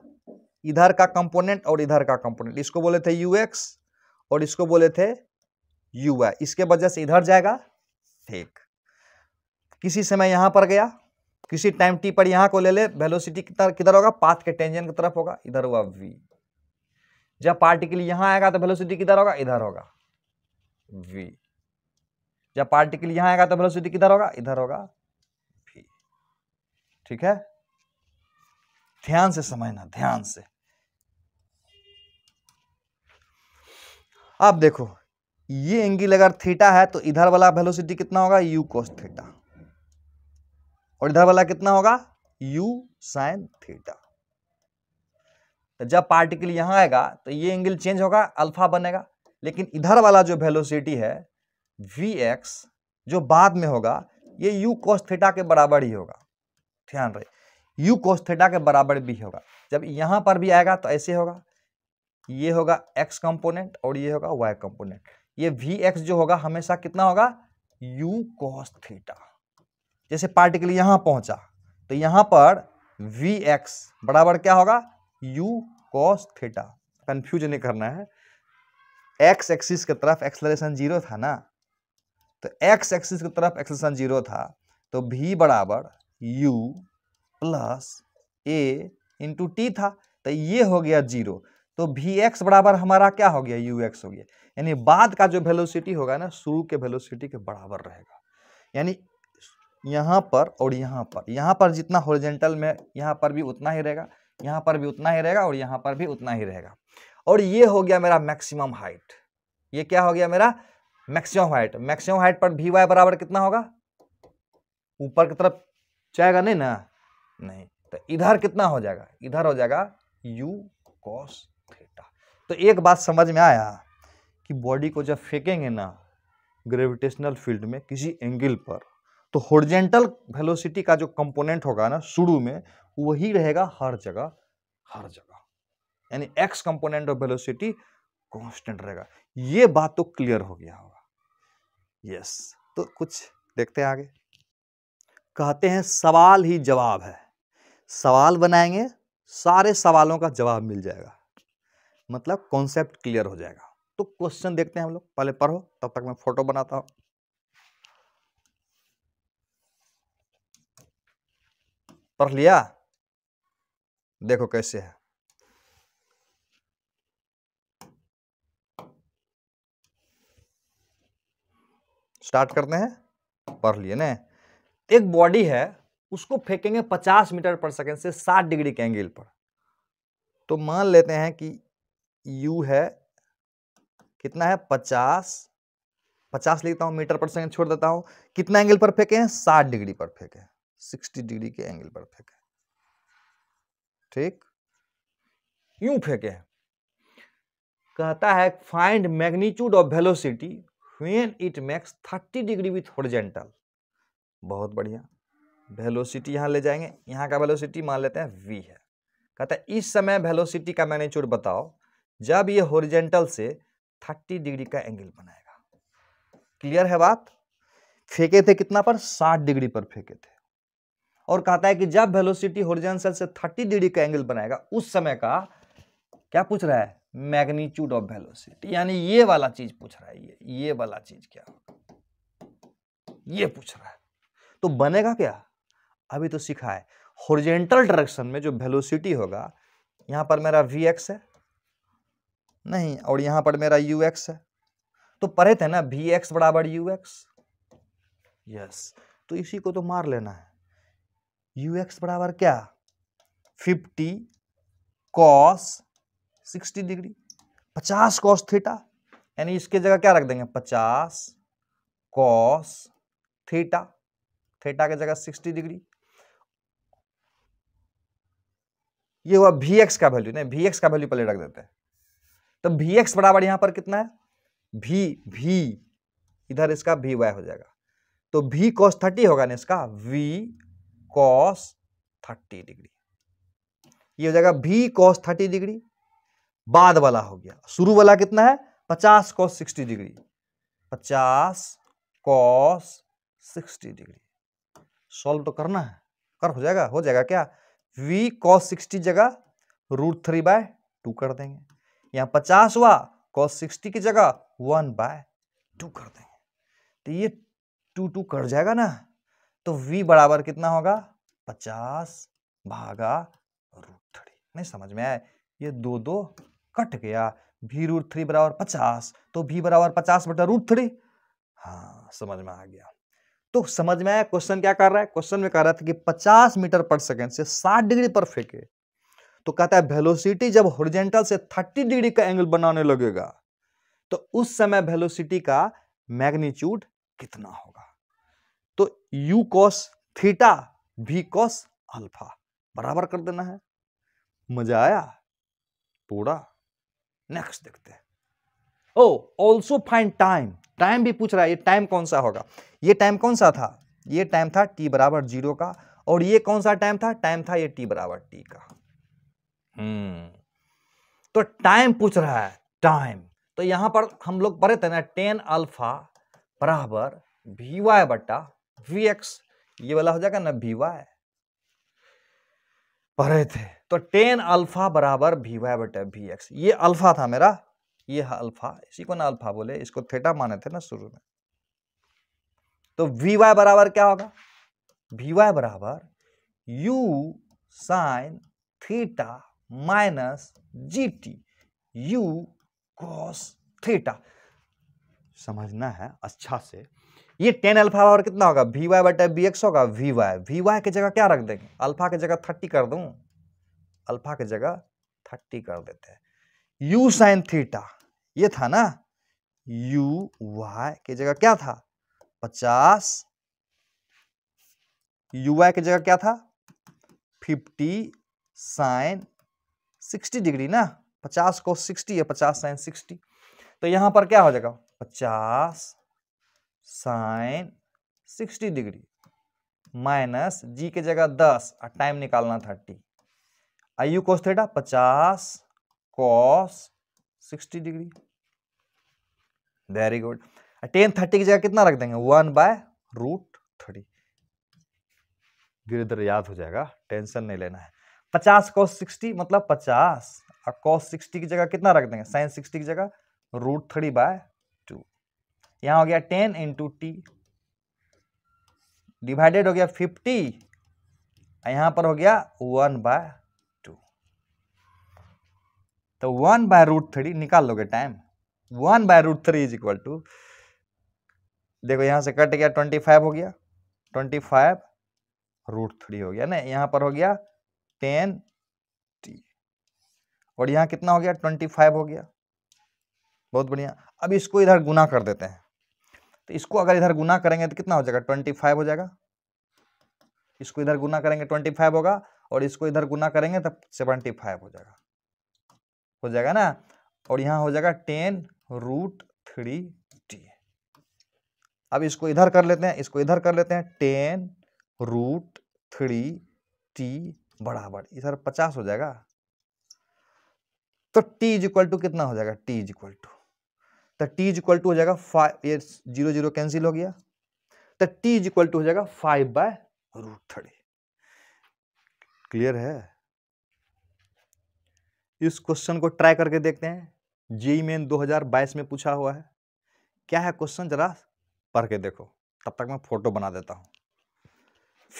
इधर का कंपोनेंट और इधर का कंपोनेंट इसको बोले थे यू एक्स और इसको बोले थे यू वाई इसके वजह से इधर जाएगा ठीक किसी समय यहां पर गया किसी टाइम टी पर यहां को ले ले वेलोसिटी कितना किधर होगा पाथ के टेंजन की तरफ होगा इधर हुआ वी जब पार्टिकल यहां आएगा तो वेलोसिटी किधर होगा इधर होगा v जब पार्टिकल यहां आएगा तो वेलोसिटी किधर होगा इधर होगा v ठीक है ध्यान से समझना ध्यान से अब देखो ये एंगल अगर थीटा है तो इधर वाला वेलोसिटी कितना होगा u cos थीटा और इधर वाला कितना होगा u sin थीटा तो जब पार्टिकल यहाँ आएगा तो ये एंगल चेंज होगा अल्फा बनेगा लेकिन इधर वाला जो वेलोसिटी है वी एक्स जो बाद में होगा ये यू कोस्थेटा के बराबर ही होगा ध्यान रहे यू कोस्थेटा के बराबर भी होगा जब यहाँ पर भी आएगा तो ऐसे होगा ये होगा एक्स कंपोनेंट और ये होगा वाई कंपोनेंट ये वी एक्स जो होगा हमेशा कितना होगा यू कोस्थीटा जैसे पार्टिकल यहाँ पहुँचा तो यहाँ पर वी एक्स बराबर क्या होगा यू कॉस थीटा कन्फ्यूज नहीं करना है एक्स एक्सिस की तरफ एक्सलेशन जीरो था ना तो एक्स एक्सिस की तरफ एक्सलेशन जीरो था तो भी बराबर u plus a into t था तो ये हो गया जीरो तो भी एक्स बराबर हमारा क्या हो गया यू एक्स हो गया यानी बाद का जो वेलोसिटी होगा ना शुरू के वेलोसिटी के बराबर रहेगा यानी यहाँ पर और यहाँ पर यहाँ पर जितना होरिजेंटल में यहाँ पर भी उतना ही रहेगा यहाँ पर भी उतना ही रहेगा और यहाँ पर भी उतना ही रहेगा और ये हो गया मेरा मैक्सिमम हाइट ये क्या हो गया मेरा मैक्सिमम हाइट मैक्सिमम हाइट पर भी वाई बराबर कितना होगा ऊपर की तरफ जाएगा नहीं ना नहीं तो इधर कितना हो जाएगा इधर हो जाएगा यू कॉस थीटा तो एक बात समझ में आया कि बॉडी को जब फेंकेंगे ना ग्रेविटेशनल फील्ड में किसी एंगल पर तो होरिजेंटल वेलोसिटी का जो कंपोनेंट होगा ना शुरू में वही रहेगा हर जगह हर जगह यानी x component of velocity constant रहेगा ये बात तो क्लियर हो गया होगा यस तो कुछ देखते हैं आगे कहते हैं सवाल ही जवाब है सवाल बनाएंगे सारे सवालों का जवाब मिल जाएगा मतलब कॉन्सेप्ट क्लियर हो जाएगा तो क्वेश्चन देखते हैं हम लोग पहले पढ़ो तब तक मैं फोटो बनाता हूं पढ़ लिया देखो कैसे है स्टार्ट करते हैं पढ़ लिए ना एक बॉडी है उसको फेंकेंगे 50 मीटर पर सेकेंड से 60 डिग्री के एंगल पर तो मान लेते हैं कि u है कितना है 50 50 लिखता हूं मीटर पर सेकेंड छोड़ देता हूं कितना एंगल पर फेंके हैं 60 डिग्री पर फेंके हैं सिक्सटी डिग्री के एंगल पर फेंके ठीक यूं फेंके कहता है find magnitude of velocity when it makes thirty degree with horizontal बहुत बढ़िया वेलोसिटी यहां ले जाएंगे यहां का वेलोसिटी मान लेते हैं वी है कहता है इस समय वेलोसिटी का मैग्नीट्यूड बताओ जब ये हॉरिजेंटल से थर्टी डिग्री का एंगल बनाएगा क्लियर है बात फेंके थे कितना पर साठ डिग्री पर फेंके थे और कहता है कि जब वेलोसिटी होरिजेंसल से 30 डिग्री का एंगल बनाएगा उस समय का क्या पूछ रहा है मैग्नीट्यूड ऑफ वेलोसिटी यानी ये वाला चीज पूछ रहा है ये ये वाला चीज क्या ये पूछ रहा है तो बनेगा क्या अभी तो सीखा है होरिजेंटल डायरेक्शन में जो वेलोसिटी होगा यहां पर मेरा वी एक्स है नहीं और यहां पर मेरा यू एक्स है तो पढ़े थे ना वी एक्स बराबर यू एक्स यस तो इसी को तो मार लेना है यू एक्स बराबर क्या फिफ्टी कॉस सिक्सटी डिग्री पचास कॉस थीटा यानी इसके जगह क्या रख देंगे पचास कॉस थीटा थीटा के जगह सिक्सटी डिग्री ये हुआ वी एक्स का वैल्यू नहीं वी एक्स का वैल्यू पहले रख देते हैं तो वी एक्स बराबर यहां पर कितना है भी भी इधर इसका भी वाई हो जाएगा तो भी कॉस थर्टी होगा ना इसका वी कॉस थर्टी डिग्री ये हो जाएगा भी कॉस थर्टी डिग्री बाद वाला हो गया शुरू वाला कितना है पचास कॉस सिक्सटी डिग्री पचास कॉस सिक्सटी डिग्री सॉल्व तो करना है कर हो जाएगा हो जाएगा क्या वी कॉस सिक्सटी जगह रूट थ्री बाय टू कर देंगे यहाँ पचास हुआ कॉस सिक्सटी की जगह वन बाय टू कर देंगे तो ये टू टू कर जाएगा ना तो v बराबर कितना होगा पचास भागा रूट थ्री नहीं समझ में आया ये दो दो कट गया भी रूट थ्री बराबर पचास तो भी बराबर पचास बटा रूट थ्री हाँ समझ में आ गया तो समझ में आया क्वेश्चन क्या कर रहा है क्वेश्चन में कह रहा था कि 50 मीटर पर सेकंड से 60 डिग्री पर फेंके तो कहता है वेलोसिटी जब होरिजेंटल से 30 डिग्री का एंगल बनाने लगेगा तो उस समय वेलोसिटी का मैग्नीट्यूड कितना होगा तो u cos theta v cos alpha बराबर कर देना है मजा आया थोड़ा नेक्स्ट देखते हैं oh also find time time भी पूछ रहा है ये टाइम कौन सा होगा ये टाइम कौन सा था ये टाइम था टी बराबर जीरो का और ये कौन सा टाइम था टाइम था ये टी बराबर टी का हम्म तो टाइम पूछ रहा है टाइम तो यहां पर हम लोग पढ़े थे ना टेन अल्फा बराबर वी वाई बट्टा वी एक्स ये वाला हो जाएगा ना वी वाई पढ़े थे तो टेन अल्फा बराबर वी वाई बटे वी एक्स ये अल्फा था मेरा ये है अल्फा इसी को ना अल्फा बोले इसको थेटा माने थे ना शुरू में तो वी वाई बराबर क्या होगा वी वाई बराबर u sine theta minus g t u cos theta समझना है अच्छा से ये टेन अल्फा और कितना होगा वी वाई बटा बी एक्स होगा वी वाई वी वाई की जगह क्या रख देंगे अल्फा की जगह थर्टी कर दूं अल्फा की जगह थर्टी कर देते हैं यू साइन थीटा ये था ना यू वाई की जगह क्या था पचास यू वाई की जगह क्या था फिफ्टी साइन सिक्सटी डिग्री ना पचास को सिक्सटी है पचास साइन सिक्सटी तो यहां पर क्या हो जाएगा पचास sine sixty degree minus g के जगह दस और टाइम निकालना थर्टी आयु कोस थेटा पचास cos sixty degree very good tan thirty की जगह कितना रख देंगे वन बाय रूट थ्री धीरे याद हो जाएगा टेंशन नहीं लेना है पचास कॉस सिक्सटी मतलब पचास और कॉस सिक्सटी की जगह कितना रख देंगे साइन सिक्सटी की जगह रूट थ्री बाय यहाँ हो गया टेन इंटू टी डिवाइडेड हो गया फिफ्टी यहाँ पर हो गया वन बाय टू तो वन बाय रूट थ्री निकाल लोगे time one by root three is equal to देखो यहाँ से कट गया ट्वेंटी फाइव हो गया ट्वेंटी फाइव रूट थ्री हो गया ना यहाँ पर हो गया टेन टी और यहाँ कितना हो गया ट्वेंटी फाइव हो गया बहुत बढ़िया अब इसको इधर गुना कर देते हैं तो इसको अगर इधर गुना करेंगे तो कितना हो जाएगा ट्वेंटी फाइव हो जाएगा इसको इधर गुना करेंगे ट्वेंटी फाइव होगा और इसको इधर गुना करेंगे तो सेवेंटी फाइव हो जाएगा हो जाएगा ना और यहाँ हो जाएगा टेन रूट थ्री टी अब इसको इधर कर लेते हैं इसको इधर कर लेते हैं टेन रूट थ्री टी बराबर इधर पचास हो जाएगा तो टी इज इक्वल टू कितना हो जाएगा टी इज इक्वल टू तो t इज इक्वल टू हो जाएगा फाइव ये जीरो जीरो कैंसिल हो गया तो t इज इक्वल टू हो जाएगा five by root three clear है इस क्वेश्चन को ट्राई करके देखते हैं जेई मेन 2022 में पूछा हुआ है क्या है क्वेश्चन जरा पढ़ के देखो तब तक मैं फोटो बना देता हूं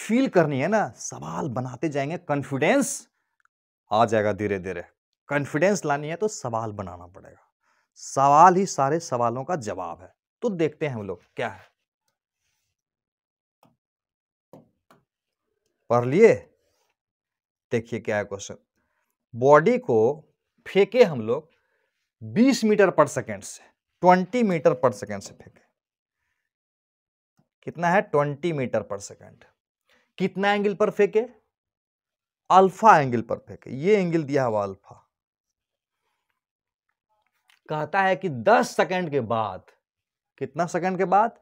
फील करनी है ना सवाल बनाते जाएंगे कॉन्फिडेंस आ जाएगा धीरे धीरे कॉन्फिडेंस लानी है तो सवाल बनाना पड़ेगा सवाल ही सारे सवालों का जवाब है तो देखते हैं हम लोग क्या है पढ़ लिए देखिए क्या है क्वेश्चन बॉडी को फेंके हम लोग 20 मीटर पर सेकेंड से 20 मीटर पर सेकेंड से फेंके कितना है 20 मीटर पर सेकेंड कितना एंगल पर फेंके अल्फा एंगल पर फेंके ये एंगल दिया हुआ अल्फा कहता है कि 10 सेकंड के बाद कितना सेकंड के बाद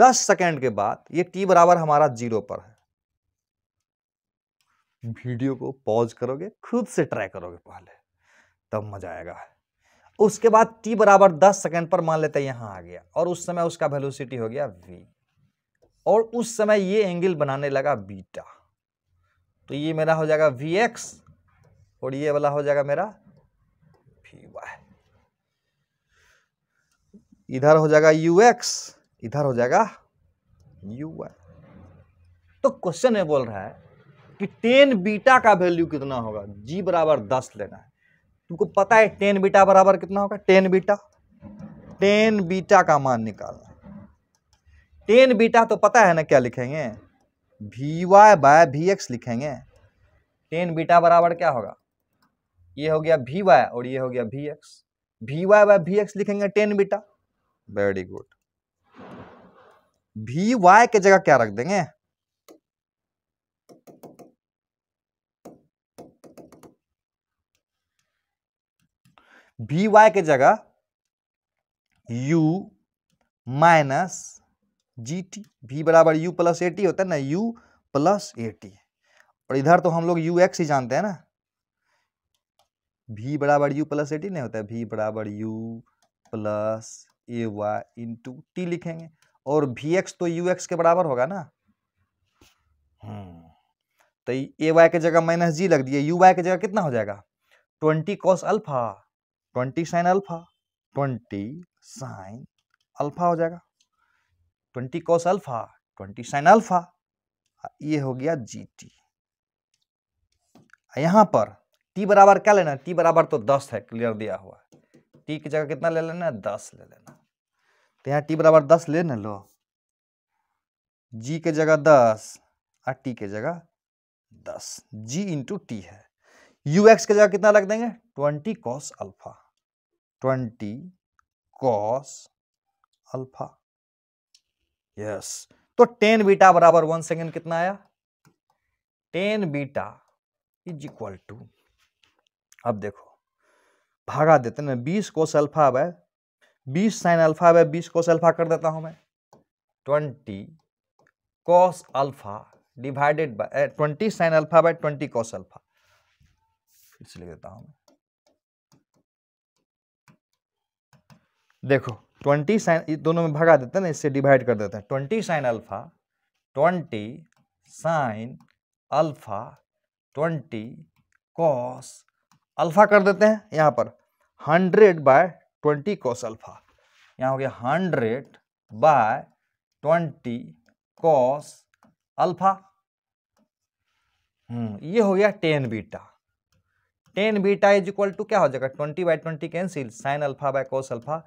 10 सेकंड के बाद ये टी बराबर हमारा जीरो पर है वीडियो को पॉज करोगे खुद से ट्राई करोगे पहले तब मजा आएगा उसके बाद टी बराबर दस सेकेंड पर मान लेते हैं आ गया और उस समय उसका वेलोसिटी हो गया वी और उस समय ये एंगल बनाने लगा बीटा तो ये मेरा हो जाएगा वी एक्स और ये वाला हो जाएगा मेरा वी वाई इधर हो जाएगा यू एक्स इधर हो जाएगा यू वाई तो क्वेश्चन ये बोल रहा है कि टेन बीटा का वैल्यू कितना होगा जी बराबर दस लेना है तुमको पता है टेन बीटा बराबर कितना होगा टेन बीटा टेन बीटा का मान निकालना टेन बीटा तो पता है ना क्या लिखेंगे v y by v x लिखेंगे टेन बीटा बराबर क्या होगा ये हो गया वी वाई और ये हो गया v x v y by v x लिखेंगे tan beta very good v y के जगह क्या रख देंगे भी वाई जगह u माइनस जी टी भी बराबर यू प्लस ए टी होता है ना u प्लस ए टी और इधर तो हम लोग यू एक्स ही जानते हैं ना भी बराबर यू प्लस ए टी नहीं होता है भी बराबर u plus a y into t लिखेंगे और वी एक्स तो यू एक्स के बराबर होगा ना हम्म। तो ए वाई के जगह माइनस जी लग दिए यू वाई के जगह कितना हो जाएगा twenty cos alpha twenty sine alpha twenty sine alpha हो जाएगा twenty cos alpha twenty sine alpha ये हो गया जी टी यहां पर टी बराबर क्या लेना टी बराबर तो दस है क्लियर दिया हुआ टी की जगह कितना ले लेना है दस ले लेना तो यहाँ टी बराबर दस ले ना लो जी के जगह दस और टी के जगह दस जी इंटू टी है यू एक्स के जगह कितना लग देंगे twenty cos alpha twenty cos alpha yes तो टेन बीटा बराबर वन सेकेंड कितना आया tan beta is equal to अब देखो भागा देते ना बीस कोस अल्फा बाय बीस साइन अल्फा बाय बीस कोस अल्फा कर देता हूँ मैं twenty cos alpha divided by twenty sine alpha by twenty cos alpha फिर से लिख देता हूँ मैं देखो ट्वेंटी साइन दोनों में भगा देते हैं ना इससे डिवाइड कर देते हैं twenty sine alpha twenty sine alpha twenty cos alpha कर देते हैं यहां पर hundred by twenty cos alpha यहां हो गया hundred by twenty cos alpha hmm, ये हो गया ten beta ten beta is equal to क्या हो जाएगा twenty by twenty cancel sine alpha by cos alpha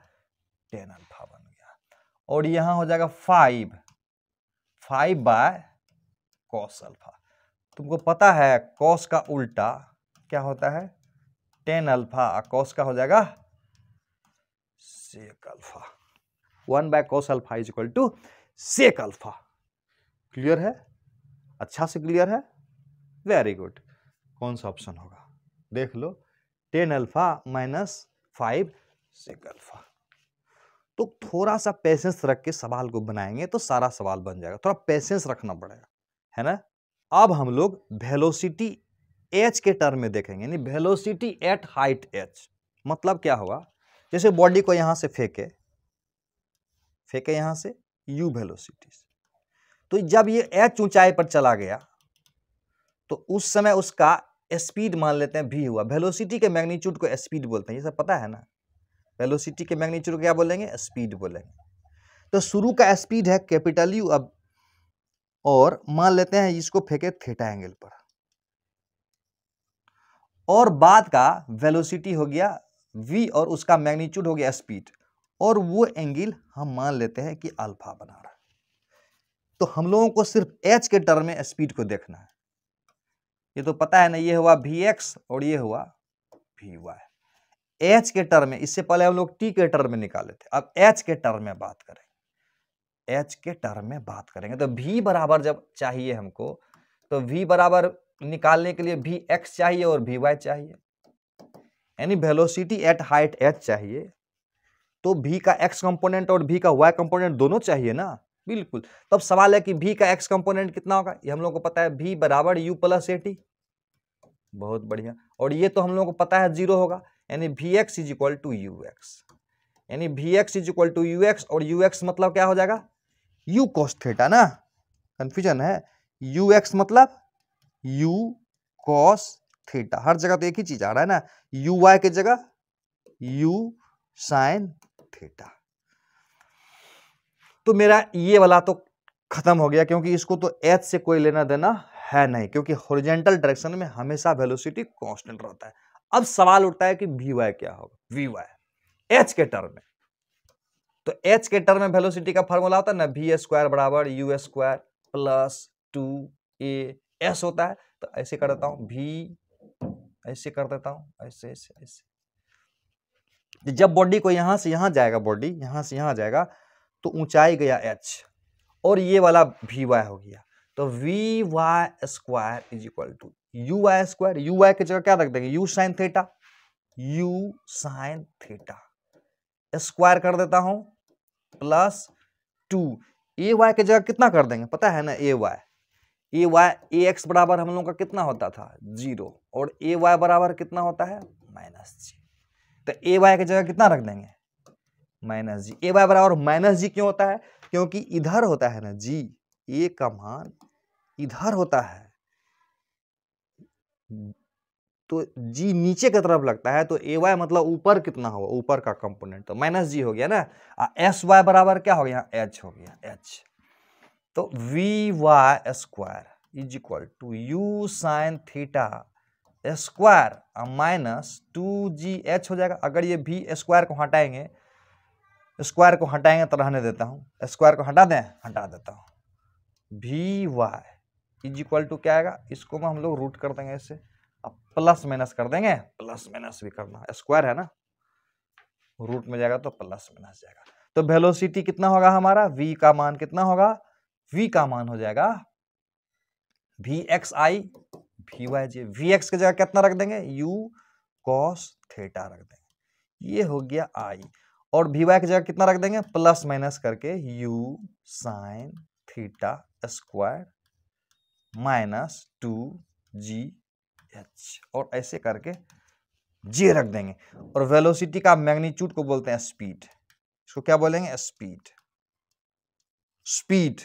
ten alpha बन गया और यहां हो जाएगा five five by cos alpha तुमको पता है कॉस का उल्टा क्या होता है टेन अल्फा कॉस का हो जाएगा sec alpha one by cos alpha is equal to sec alpha clear है अच्छा से क्लियर है वेरी गुड कौन सा ऑप्शन होगा देख लो ten alpha minus five sec alpha तो थोड़ा सा पेशेंस रख के सवाल को बनाएंगे तो सारा सवाल बन जाएगा थोड़ा पेशेंस रखना पड़ेगा है ना अब हम लोग वेलोसिटी एच के टर्म में देखेंगे यानी वेलोसिटी एट हाइट एच मतलब क्या हुआ जैसे बॉडी को यहां से फेंके फेंके यहां से यू वेलोसिटी तो जब ये एच ऊंचाई पर चला गया तो उस समय उसका स्पीड मान लेते हैं भी हुआ वेलोसिटी के मैग्नीट्यूड को स्पीड बोलते हैं ये सब पता है ना वेलोसिटी के मैग्नीट्यूड क्या बोलेंगे स्पीड बोलेंगे तो शुरू का स्पीड है कैपिटल यू अब और मान लेते हैं इसको फेंके थेटा एंगल पर और बाद का वेलोसिटी हो गया v और उसका मैग्नीट्यूड हो गया स्पीड और वो एंगल हम मान लेते हैं कि अल्फा बना रहा है तो हम लोगों को सिर्फ h के टर्म में स्पीड को देखना है ये तो पता है ना ये हुआ वी एक्स और ये हुआ वी वाई एच के टर्म में इससे पहले हम लोग टी के टर्म में निकाले थे अब एच के टर्म में बात करें एच के टर्म में बात करेंगे तो वी बराबर जब चाहिए हमको तो वी बराबर निकालने के लिए भी एक्स चाहिए और भी वाई चाहिए यानी वेलोसिटी एट हाइट एच चाहिए तो भी का एक्स कंपोनेंट और भी का वाई कंपोनेंट दोनों चाहिए ना बिल्कुल तब सवाल है कि भी का एक्स कंपोनेंट कितना होगा ये हम लोग को पता है भी बराबर यू प्लस ए टी बहुत बढ़िया और ये तो हम लोग को पता है जीरो होगा यानी भी x is equal to u x यानी भी x is equal to u x और यू एक्स मतलब क्या हो जाएगा यू कोस्ट थीटा ना कंफ्यूजन है यू एक्स मतलब u cos थीटा हर जगह तो एक ही चीज आ रहा है ना यू वाई की जगह यू साइन थीटा तो मेरा ये वाला तो खत्म हो गया क्योंकि इसको तो एच से कोई लेना देना है नहीं क्योंकि होरिजेंटल डायरेक्शन में हमेशा वेलोसिटी कांस्टेंट रहता है अब सवाल उठता है कि वी वाई क्या होगा वी वाई एच के टर्म में तो एच के टर्म में वेलोसिटी का फॉर्मूला होता है ना वी स्क्वायर बराबर u square plus two a s होता है तो ऐसे कर देता हूं भी ऐसे कर देता हूं ऐसे ऐसे ऐसे तो जब बॉडी को यहां से यहां जाएगा बॉडी यहां से यहां जाएगा तो ऊंचाई गया एच और ये वाला वी वाई हो गया तो v y square is equal to u y square u y की जगह क्या रख देंगे u sine theta u sine theta square कर देता हूं प्लस टू ए वाई की जगह कितना कर देंगे पता है ना a y a y a x बराबर हम लोगों का कितना होता था जीरो और ए वाई बराबर कितना होता है माइनस जी तो ए वाई की जगह कितना रख देंगे माइनस जी ए वाई बराबर माइनस जी क्यों होता है क्योंकि इधर होता है ना जी ए का मान इधर होता है तो जी नीचे की तरफ लगता है तो ए वाई मतलब ऊपर कितना होगा ऊपर का कंपोनेंट तो माइनस जी हो गया ना एस वाई बराबर क्या हो गया एच हो गया एच तो v y square is equal to u sine theta square minus two g h हो जाएगा अगर ये भी स्क्वायर को हटाएंगे स्क्वायर को हटाएंगे तो रहने देता हूँ स्क्वायर को हटा दें हटा देता हूँ v y is equal to क्या आएगा इसको में हम लोग रूट कर देंगे इसे अब प्लस माइनस कर देंगे प्लस माइनस भी करना स्क्वायर है ना रूट में जाएगा तो प्लस माइनस जाएगा तो वेलोसिटी कितना होगा हमारा वी का मान कितना होगा v का मान हो जाएगा v x i v y g v x की जगह कितना रख देंगे यू कॉस थीटा रख देंगे ये हो गया आई और वी वाई की जगह कितना रख देंगे प्लस माइनस करके u sine theta square minus two g h और ऐसे करके जे रख देंगे और वेलोसिटी का मैग्नीट्यूड को बोलते हैं स्पीड इसको क्या बोलेंगे स्पीड स्पीड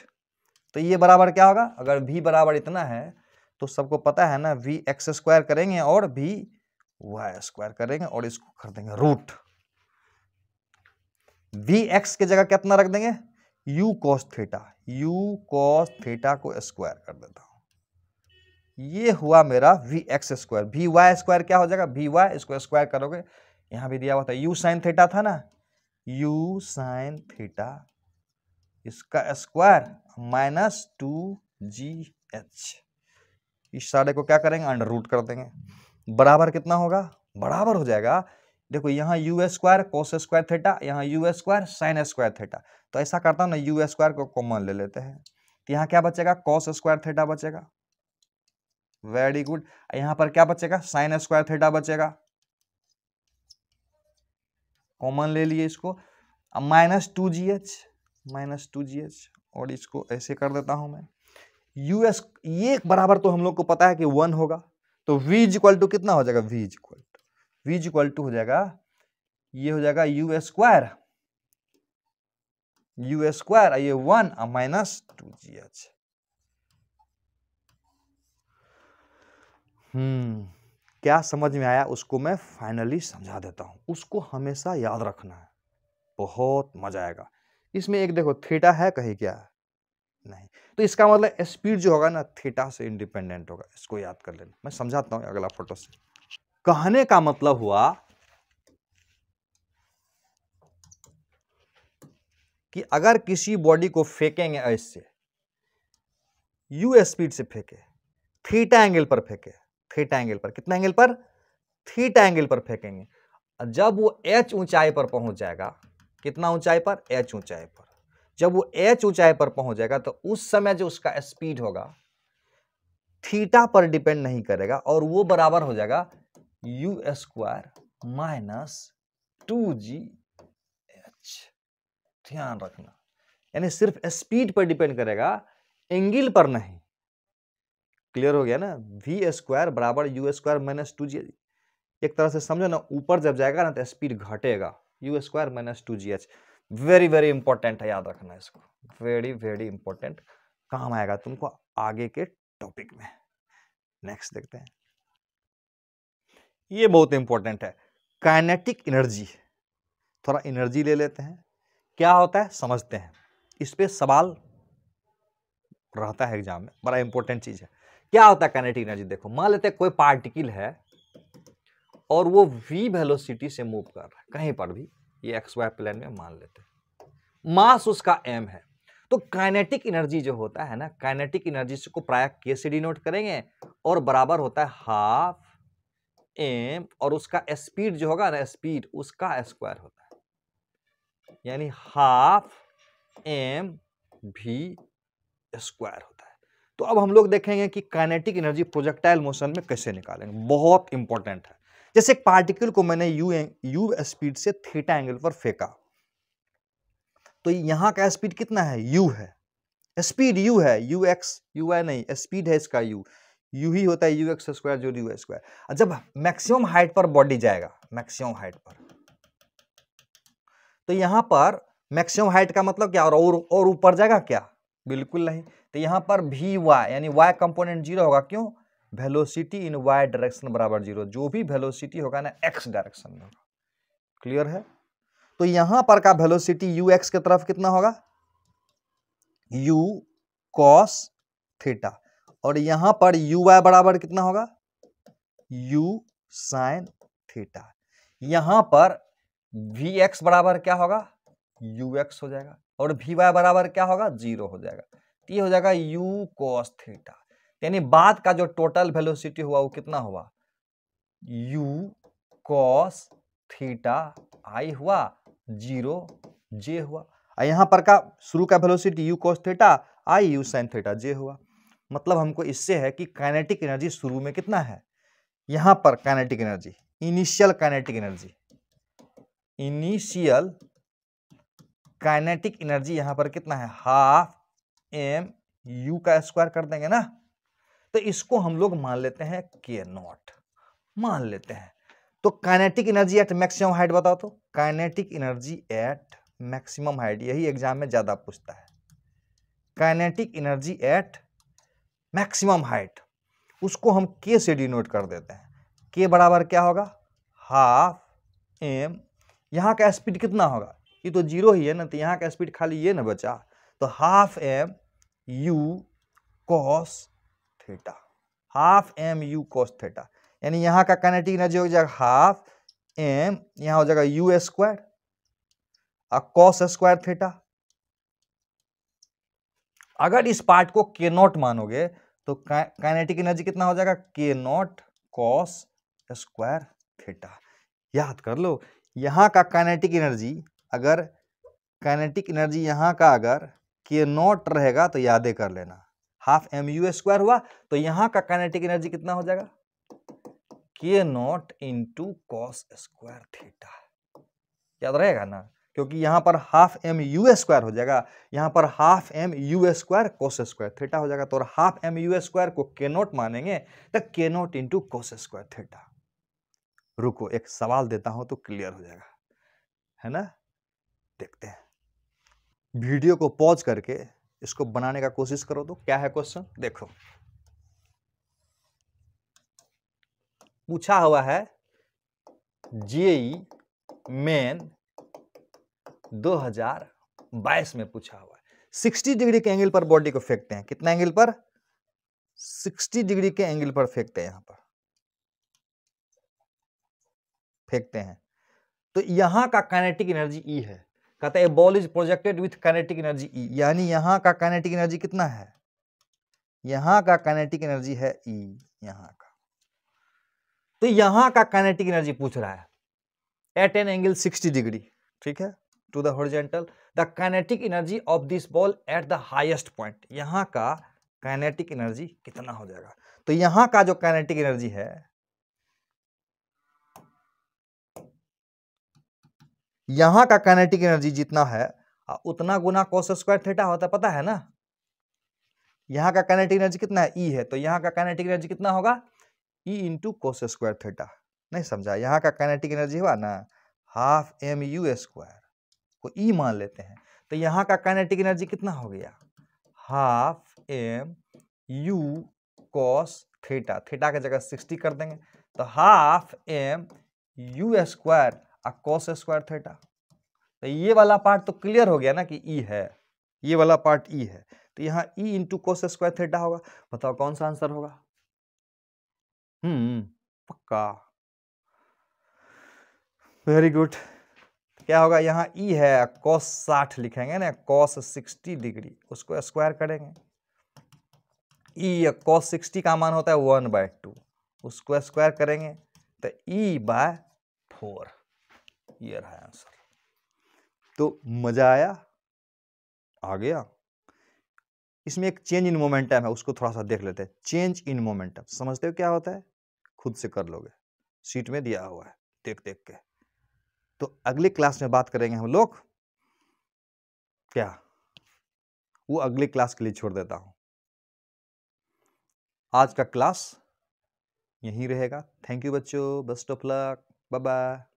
तो ये बराबर क्या होगा अगर वी बराबर इतना है तो सबको पता है ना वी एक्स स्क्वायर करेंगे और वी वाई स्क्वायर करेंगे और इसको कर देंगे रूट वी एक्स की जगह कितना रख देंगे u cos theta u cos theta को स्क्वायर कर देता हूँ ये हुआ मेरा v x square v y square क्या हो जाएगा वी वाई इसको स्क्वायर करोगे यहां भी दिया हुआ था यू साइन थीटा था ना यू साइन थीटा इसका square minus two g h इस सारे को क्या करेंगे अंडर रूट कर देंगे बराबर कितना होगा बराबर हो जाएगा देखो यहाँ u square cos square theta यहाँ u square sine square theta तो ऐसा करता हूँ ना यू स्क्वायर को कॉमन ले लेते हैं तो यहाँ क्या बचेगा कॉस स्क्वायर थेटा बचेगा वेरी गुड यहाँ पर क्या बचेगा साइन स्क्वायर थेटा बचेगा कॉमन ले लिए इसको अब minus two g h minus two g h और इसको ऐसे कर देता हूं मैं यू एस ये बराबर तो हम लोग को पता है कि वन होगा तो वी इज इक्वल टू कितना हो जाएगा v is equal to v is equal to हो जाएगा ये हो जाएगा यू स्क्वायर यू स्क्वायर ये one minus two g h hmm क्या समझ में आया उसको मैं फाइनली समझा देता हूं उसको हमेशा याद रखना है बहुत मजा आएगा इसमें एक देखो थीटा है कहीं क्या नहीं तो इसका मतलब स्पीड जो होगा ना थीटा से इंडिपेंडेंट होगा इसको याद कर लेना मैं समझाता हूँ अगला फोटो से कहने का मतलब हुआ कि अगर किसी बॉडी को फेंकेंगे ऐसे यू स्पीड से फेंके थीटा एंगल पर फेंके थीटा एंगल पर कितना एंगल पर थीटा एंगल पर फेंकेंगे जब वो एच ऊंचाई पर पहुंच जाएगा कितना ऊंचाई पर एच ऊंचाई पर जब वो एच ऊंचाई पर पहुंच जाएगा तो उस समय जो उसका स्पीड होगा थीटा पर डिपेंड नहीं करेगा और वो बराबर हो जाएगा u square minus two g h ध्यान रखना यानी सिर्फ स्पीड पर डिपेंड करेगा एंगल पर नहीं क्लियर हो गया ना वी स्क्वायर बराबर u square minus two g एक तरह से समझो ना ऊपर जब जाएगा ना तो स्पीड घटेगा u square minus two g h very very important है याद रखना इसको वेरी वेरी इंपॉर्टेंट काम आएगा तुमको आगे के टॉपिक में नेक्स्ट देखते हैं ये बहुत इंपॉर्टेंट है काइनेटिक एनर्जी थोड़ा एनर्जी ले लेते हैं क्या होता है समझते हैं इस पर सवाल रहता है एग्जाम में बड़ा इंपॉर्टेंट चीज़ है क्या होता है काइनेटिक एनर्जी देखो मान लेते हैं कोई पार्टिकल है और वो वी वेलोसिटी से मूव कर रहा है कहीं पर भी ये एक्स वाई प्लेन में मान लेते हैं मास उसका एम है तो काइनेटिक एनर्जी जो होता है ना काइनेटिक एनर्जी को प्राय के से डिनोट करेंगे और बराबर होता है हाफ एम और उसका स्पीड जो होगा ना स्पीड उसका स्क्वायर होता है यानी हाफ एम भी स्क्वायर होता है तो अब हम लोग देखेंगे कि काइनेटिक एनर्जी प्रोजेक्टाइल मोशन में कैसे निकालेंगे बहुत इंपॉर्टेंट है जैसे एक पार्टिकल को मैंने यू यू स्पीड से थीटा एंगल पर फेंका तो यहां का स्पीड कितना है यू है स्पीड यू है यू एक्स यू आई नहीं स्पीड है इसका यू यू ही होता है यू एक्स स्क्वायर जो यू स्क्वायर और जब मैक्सिमम हाइट पर बॉडी जाएगा मैक्सिमम हाइट पर तो यहां पर मैक्सिमम हाइट का मतलब क्या और और ऊपर जाएगा क्या बिल्कुल नहीं तो यहां पर भी वाई यानी वाई कंपोनेंट जीरो होगा क्यों वेलोसिटी इन वाई डायरेक्शन बराबर जीरो जो भी वेलोसिटी होगा ना एक्स डायरेक्शन में होगा क्लियर है तो यहां पर का वेलोसिटी यू एक्स की तरफ कितना होगा यू कॉस थीटा और यहां पर यू वाई बराबर कितना होगा यू साइन थीटा यहां पर वी एक्स बराबर क्या होगा यू एक्स हो जाएगा और वी वाई बराबर क्या होगा जीरो हो जाएगा तो ये हो जाएगा यू कॉस थीटा यानी बाद का जो टोटल वेलोसिटी हुआ वो कितना हुआ u cos थीटा आई हुआ जीरो जे हुआ और पर का शुरू का velocity u cos theta i u sin theta j हुआ मतलब हमको इससे है कि काइनेटिक एनर्जी शुरू में कितना है यहां पर kinetic energy initial kinetic energy initial kinetic energy यहां पर कितना है हाफ एम यू का स्क्वायर कर देंगे ना तो इसको हम लोग मान लेते हैं के नॉट मान लेते हैं तो kinetic energy at maximum height बताओ तो kinetic energy at maximum height यही एग्जाम में ज़्यादा पूछता है kinetic energy at maximum height उसको हम के से डिनोट कर देते हैं के बराबर क्या होगा हाफ एम यहाँ का स्पीड कितना होगा ये तो जीरो ही है ना तो यहाँ का स्पीड खाली ये ना बचा तो half m u cos theta half m u cos theta यानी यहाँ का कनेटिक एनर्जी हो जाएगा हाफ एम यहाँ हो जाएगा यू स्क्वायर और कॉस स्क्वायर थीटा अगर इस पार्ट को के नॉट मानोगे तो काइनेटिक एनर्जी कितना हो जाएगा k not cos square theta याद कर लो यहाँ का काइनेटिक एनर्जी अगर काइनेटिक एनर्जी यहाँ का अगर के नॉट रहेगा तो यादें कर लेना हाफ एम यू स्क्वायर हुआ तो यहां का काइनेटिक एनर्जी कितना हो जाएगा k naught into cos square theta याद रहेगा ना क्योंकि यहां पर हाफ एम यू स्क्वायर हो जाएगा यहां पर half m u square cos square theta हो जाएगा तो और हाफ एम यू स्क्वायर को के नॉट मानेंगे तो k naught into cos square theta रुको एक सवाल देता हूं तो क्लियर हो जाएगा है ना देखते हैं वीडियो को पॉज करके इसको बनाने का कोशिश करो तो क्या है क्वेश्चन देखो पूछा हुआ है जेई मेन 2022 में पूछा हुआ है 60 डिग्री के एंगल पर बॉडी को फेंकते हैं कितना एंगल पर 60 डिग्री के एंगल पर फेंकते हैं यहां पर फेंकते हैं तो यहां का काइनेटिक एनर्जी ई है कहता है ball is projected with kinetic energy E यानी यहाँ का कैनेटिक एनर्जी कितना है यहाँ का कैनेटिक एनर्जी है ई e, यहाँ का तो यहाँ का कैनेटिक एनर्जी पूछ रहा है एट एन एंगल 60 डिग्री ठीक है to the horizontal the kinetic energy of this ball at the highest point यहाँ का कैनेटिक एनर्जी कितना हो जाएगा तो यहाँ का जो कैनेटिक एनर्जी है यहाँ का कैनेटिक एनर्जी जितना है उतना गुना कॉस स्क्वायर थेटा होता है पता है ना यहाँ का कैनेटिक एनर्जी कितना है ई e है तो यहाँ का कैनेटिक एनर्जी कितना होगा E into cos square theta नहीं समझा यहाँ का कैनेटिक एनर्जी हुआ ना हाफ एम यू स्क्वायर को ई e मान लेते हैं तो यहाँ का कैनेटिक एनर्जी कितना हो गया half m u cos theta theta की जगह सिक्सटी कर देंगे तो हाफ एम यू स्क्वायर और कॉस स्क्वायर थेटा तो ये वाला पार्ट तो क्लियर हो गया ना कि ई e है ये वाला पार्ट ई e है तो यहाँ E into cos square theta होगा बताओ कौन सा आंसर होगा हम्म पक्का वेरी गुड क्या होगा यहाँ ई e है कॉस साठ लिखेंगे ना कॉस सिक्सटी डिग्री उसको स्क्वायर करेंगे ई कॉस सिक्सटी का मान होता है वन बाय टू उसको स्क्वायर करेंगे तो ई बाय फोर ये रहा आंसर तो मज़ा आया आ गया इसमें एक चेंज इन मोमेंटम है उसको थोड़ा सा देख लेते हैं चेंज इन मोमेंटम समझते हो क्या होता है खुद से कर लोगे सीट में दिया हुआ है देख देख के तो अगले क्लास में बात करेंगे हम लोग क्या वो अगले क्लास के लिए छोड़ देता हूं आज का क्लास यहीं रहेगा थैंक यू बच्चों best of luck bye bye